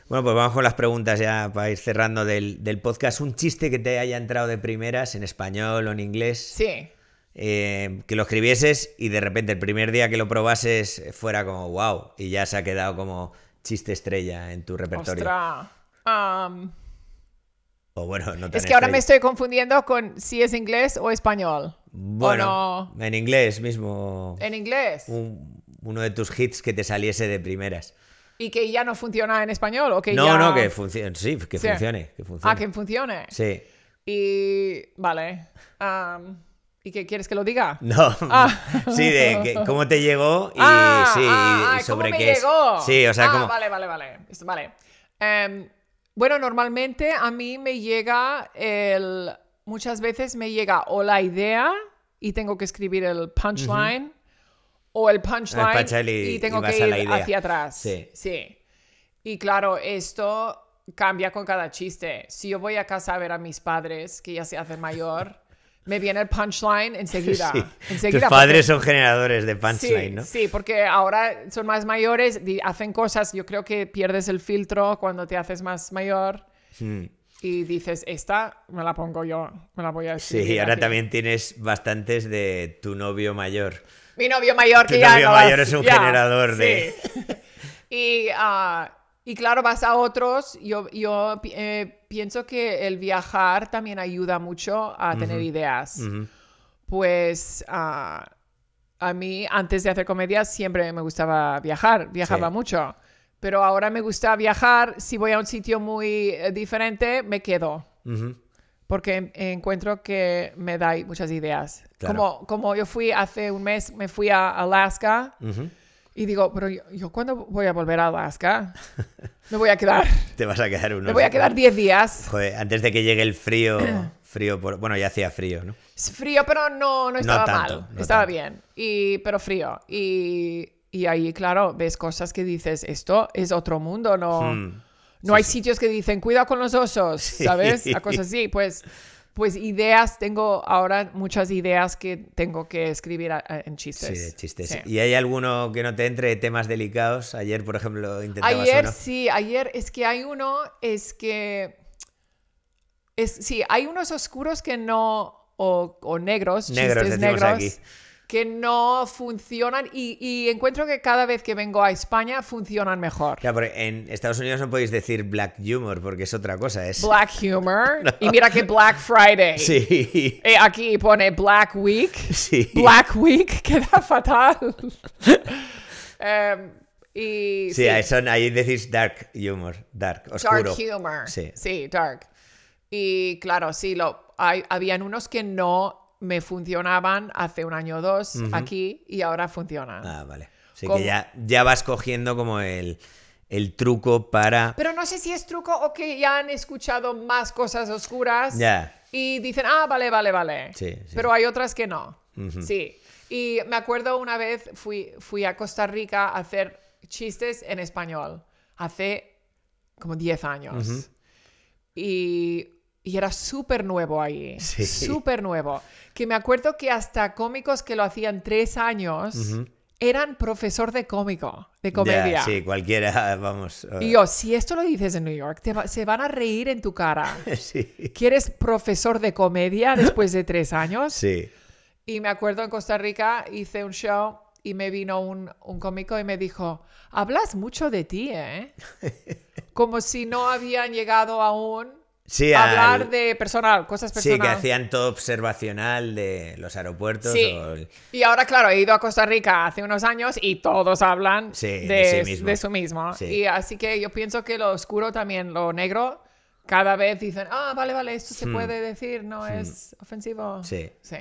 Bueno, pues vamos con las preguntas ya para ir cerrando del, podcast. Un chiste que te haya entrado de primeras en español o en inglés. Sí. Eh, que lo escribieses y de repente el primer día que lo probases fuera como wow y ya se ha quedado como chiste estrella en tu repertorio. O bueno, no es que ahora me estoy confundiendo con si es inglés o español. Bueno, en inglés mismo. En inglés. uno de tus hits que te saliese de primeras. ¿Y que ya no funciona en español? ¿o que no, ya... no, que, funcione, sí, que funcione. Que funcione. Ah, que funcione. Sí. Y. Vale. ¿Y qué quieres que lo diga? No. Ah. Sí, de cómo te llegó y, ah, sí, ah, sobre ¿cómo qué me Llegó? Sí, o sea, ah, cómo... Vale, vale, vale. vale. Em, bueno, normalmente a mí me llega el. Muchas veces me llega o la idea y tengo que escribir el punchline o el punchline, y, tengo que ir hacia atrás. Sí. sí. Y claro, esto cambia con cada chiste. Si yo voy a casa a ver a mis padres, que ya se hacen mayor, me viene el punchline enseguida. Sí. Tus padres son generadores de punchline, ¿no? Sí, porque ahora son más mayores, y hacen cosas, yo creo que pierdes el filtro cuando te haces más mayor. Hmm. Y dices, esta me la pongo yo, me la voy a decir. Sí, ahora también tienes bastantes de tu novio mayor. Mi novio mayor que novio mayor es un generador de... Y, ah, y, claro, vas a otros. Yo, eh, pienso que el viajar también ayuda mucho a tener ideas. Pues ah, a mí, antes de hacer comedia, siempre me gustaba viajar, viajaba mucho. Pero ahora me gusta viajar. Si voy a un sitio muy eh, diferente, me quedo. Uh porque encuentro que me da muchas ideas. Como, como yo fui hace un mes, me fui a Alaska y digo, pero yo, cuando cuándo voy a volver a Alaska? Me voy a quedar. Te vas a quedar unos. Me voy a quedar 10 días. Joder, antes de que llegue el frío, frío por, bueno, ya hacía frío, ¿no? Frío, pero no, no estaba mal, estaba bien, y, pero frío. Y, y ahí, claro, ves cosas que dices, esto es otro mundo, ¿no? Hmm. No hay sitios que dicen, cuidado con los osos, ¿sabes? A cosas así. Pues, pues ideas, tengo ahora muchas ideas que tengo que escribir en chistes. Sí, chistes. ¿Y hay alguno que no te entre temas delicados? Ayer, por ejemplo, intentabas Ayer sí, ayer es que hay uno, es que... Es, sí, hay unos oscuros que no... O, negros, negros, chistes negros que no funcionan y, encuentro que cada vez que vengo a España funcionan mejor. Claro, porque en Estados Unidos no podéis decir black humor porque es otra cosa. Es... Black humor. Y mira que Black Friday. Sí. Eh, aquí pone Black Week. Sí. Black Week queda fatal. Em, sí, Ahí, decís dark humor, dark, oscuro. Dark humor. Sí, dark. Y claro, sí, lo, habían unos que no me funcionaban hace un año o dos aquí y ahora funcionan. Ah, vale. Así que ya, ya vas cogiendo como el, el truco para... Pero no sé si es truco o que ya han escuchado más cosas oscuras ya y dicen, ah, vale, vale, vale. Pero hay otras que no. Sí. Y me acuerdo una vez fui, fui a Costa Rica a hacer chistes en español, hace como 10 años. Y y era súper nuevo ahí, súper nuevo. Que me acuerdo que hasta cómicos que lo hacían tres años eran profesor de cómico, de comedia. sí, cualquiera, vamos. Y eh. yo, si esto lo dices en New York, se van a reír en tu cara. sí. ¿Quieres profesor de comedia después de tres años? Sí. Y me acuerdo en Costa Rica hice un show y me vino un, un cómico y me dijo, hablas mucho de ti, ¿eh? Como si no habían llegado aún Sí, hablar de personal, cosas personales. Sí, que hacían todo observacional de los aeropuertos. Sí. Y ahora, claro, he ido a Costa Rica hace unos años y todos hablan de, sí mismo. su mismo. Y así que yo pienso que lo oscuro también, lo negro, cada vez dicen, ah, vale, vale, esto se hmm. puede decir, no hmm. es ofensivo. Sí. sí.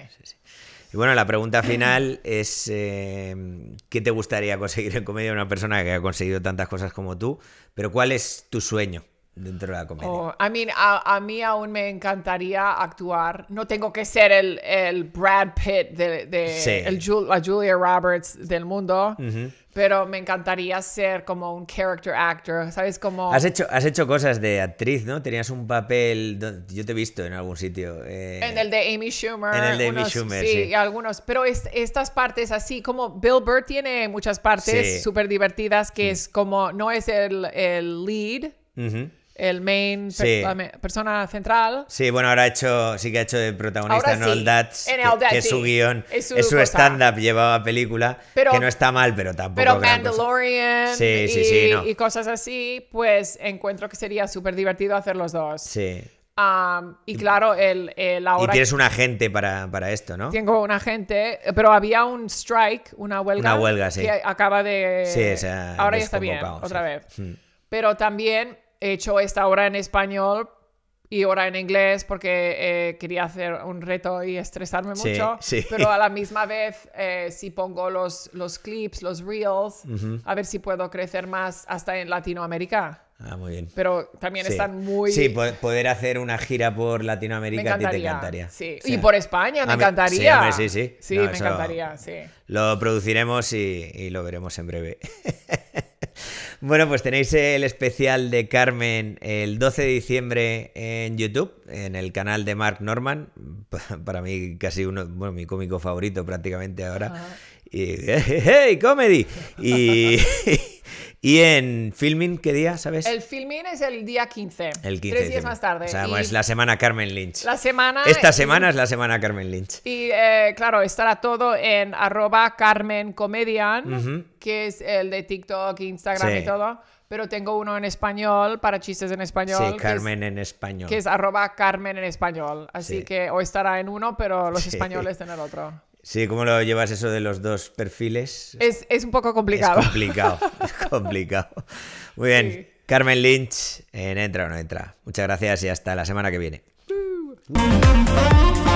Y bueno, la pregunta final es, em, ¿qué te gustaría conseguir en comedia de una persona que ha conseguido tantas cosas como tú? Pero ¿cuál es tu sueño? dentro de la comedia. Oh, I mean, a, mí aún me encantaría actuar. No tengo que ser el, Brad Pitt de, de Julia Roberts del mundo, pero me encantaría ser como un character actor, ¿sabes? Has, hecho, has hecho cosas de actriz, ¿no? Tenías un papel, yo te he visto en algún sitio. Eh, en el de Amy Schumer. En el de Amy Schumer, sí, algunos. Pero estas partes así, como Bill Burr tiene muchas partes súper divertidas que mm. es como, no es el, lead el main, persona central. Sí, bueno, ahora ha hecho, sí que ha hecho de protagonista en, That, que, es su guión, es su, stand-up llevaba película, que no está mal, pero tampoco Pero Mandalorian Y, cosas así, pues encuentro que sería súper divertido hacer los dos. Sí. y claro, el, Y tienes un agente para, esto, ¿no? Tengo un agente, pero había un strike, una huelga. Una huelga, sí. Que acaba de... Sí, o ahora ya está bien, otra vez. Hmm. Pero también he hecho esta hora en español y ahora en inglés porque eh, quería hacer un reto y estresarme mucho. Pero a la misma vez, eh, si pongo los, clips, los reels, a ver si puedo crecer más hasta en Latinoamérica. Ah, muy bien. Pero también están muy. Sí, poder hacer una gira por Latinoamérica a te encantaría. Sí. Y por España, me, encantaría. Sí, sí, sí, sí. me encantaría, sí. Lo produciremos y, lo veremos en breve. Bueno, pues tenéis el especial de Carmen el 12 de diciembre en YouTube, en el canal de Mark Norman, para mí casi uno, bueno, mi cómico favorito prácticamente ahora. Y, hey, comedy. Y, y en filming, ¿qué día, sabes? El filming es el día 15. El 15. Tres días más tarde. O sea, es la semana Carmen Lynch. La semana. Esta semana es la semana Carmen Lynch. Y eh, claro, estará todo en arroba Carmen Comedian, que es el de TikTok, Instagram y todo pero tengo uno en español para chistes en español. Sí, Carmen en español. Que es arroba Carmen en español. Así que hoy estará en uno, pero los españoles en el otro. Sí, ¿cómo lo llevas eso de los dos perfiles? Es, un poco complicado. Es complicado, es complicado. Muy bien, Carmen Lynch eh, Entra o no entra. Muchas gracias y hasta la semana que viene. Uh.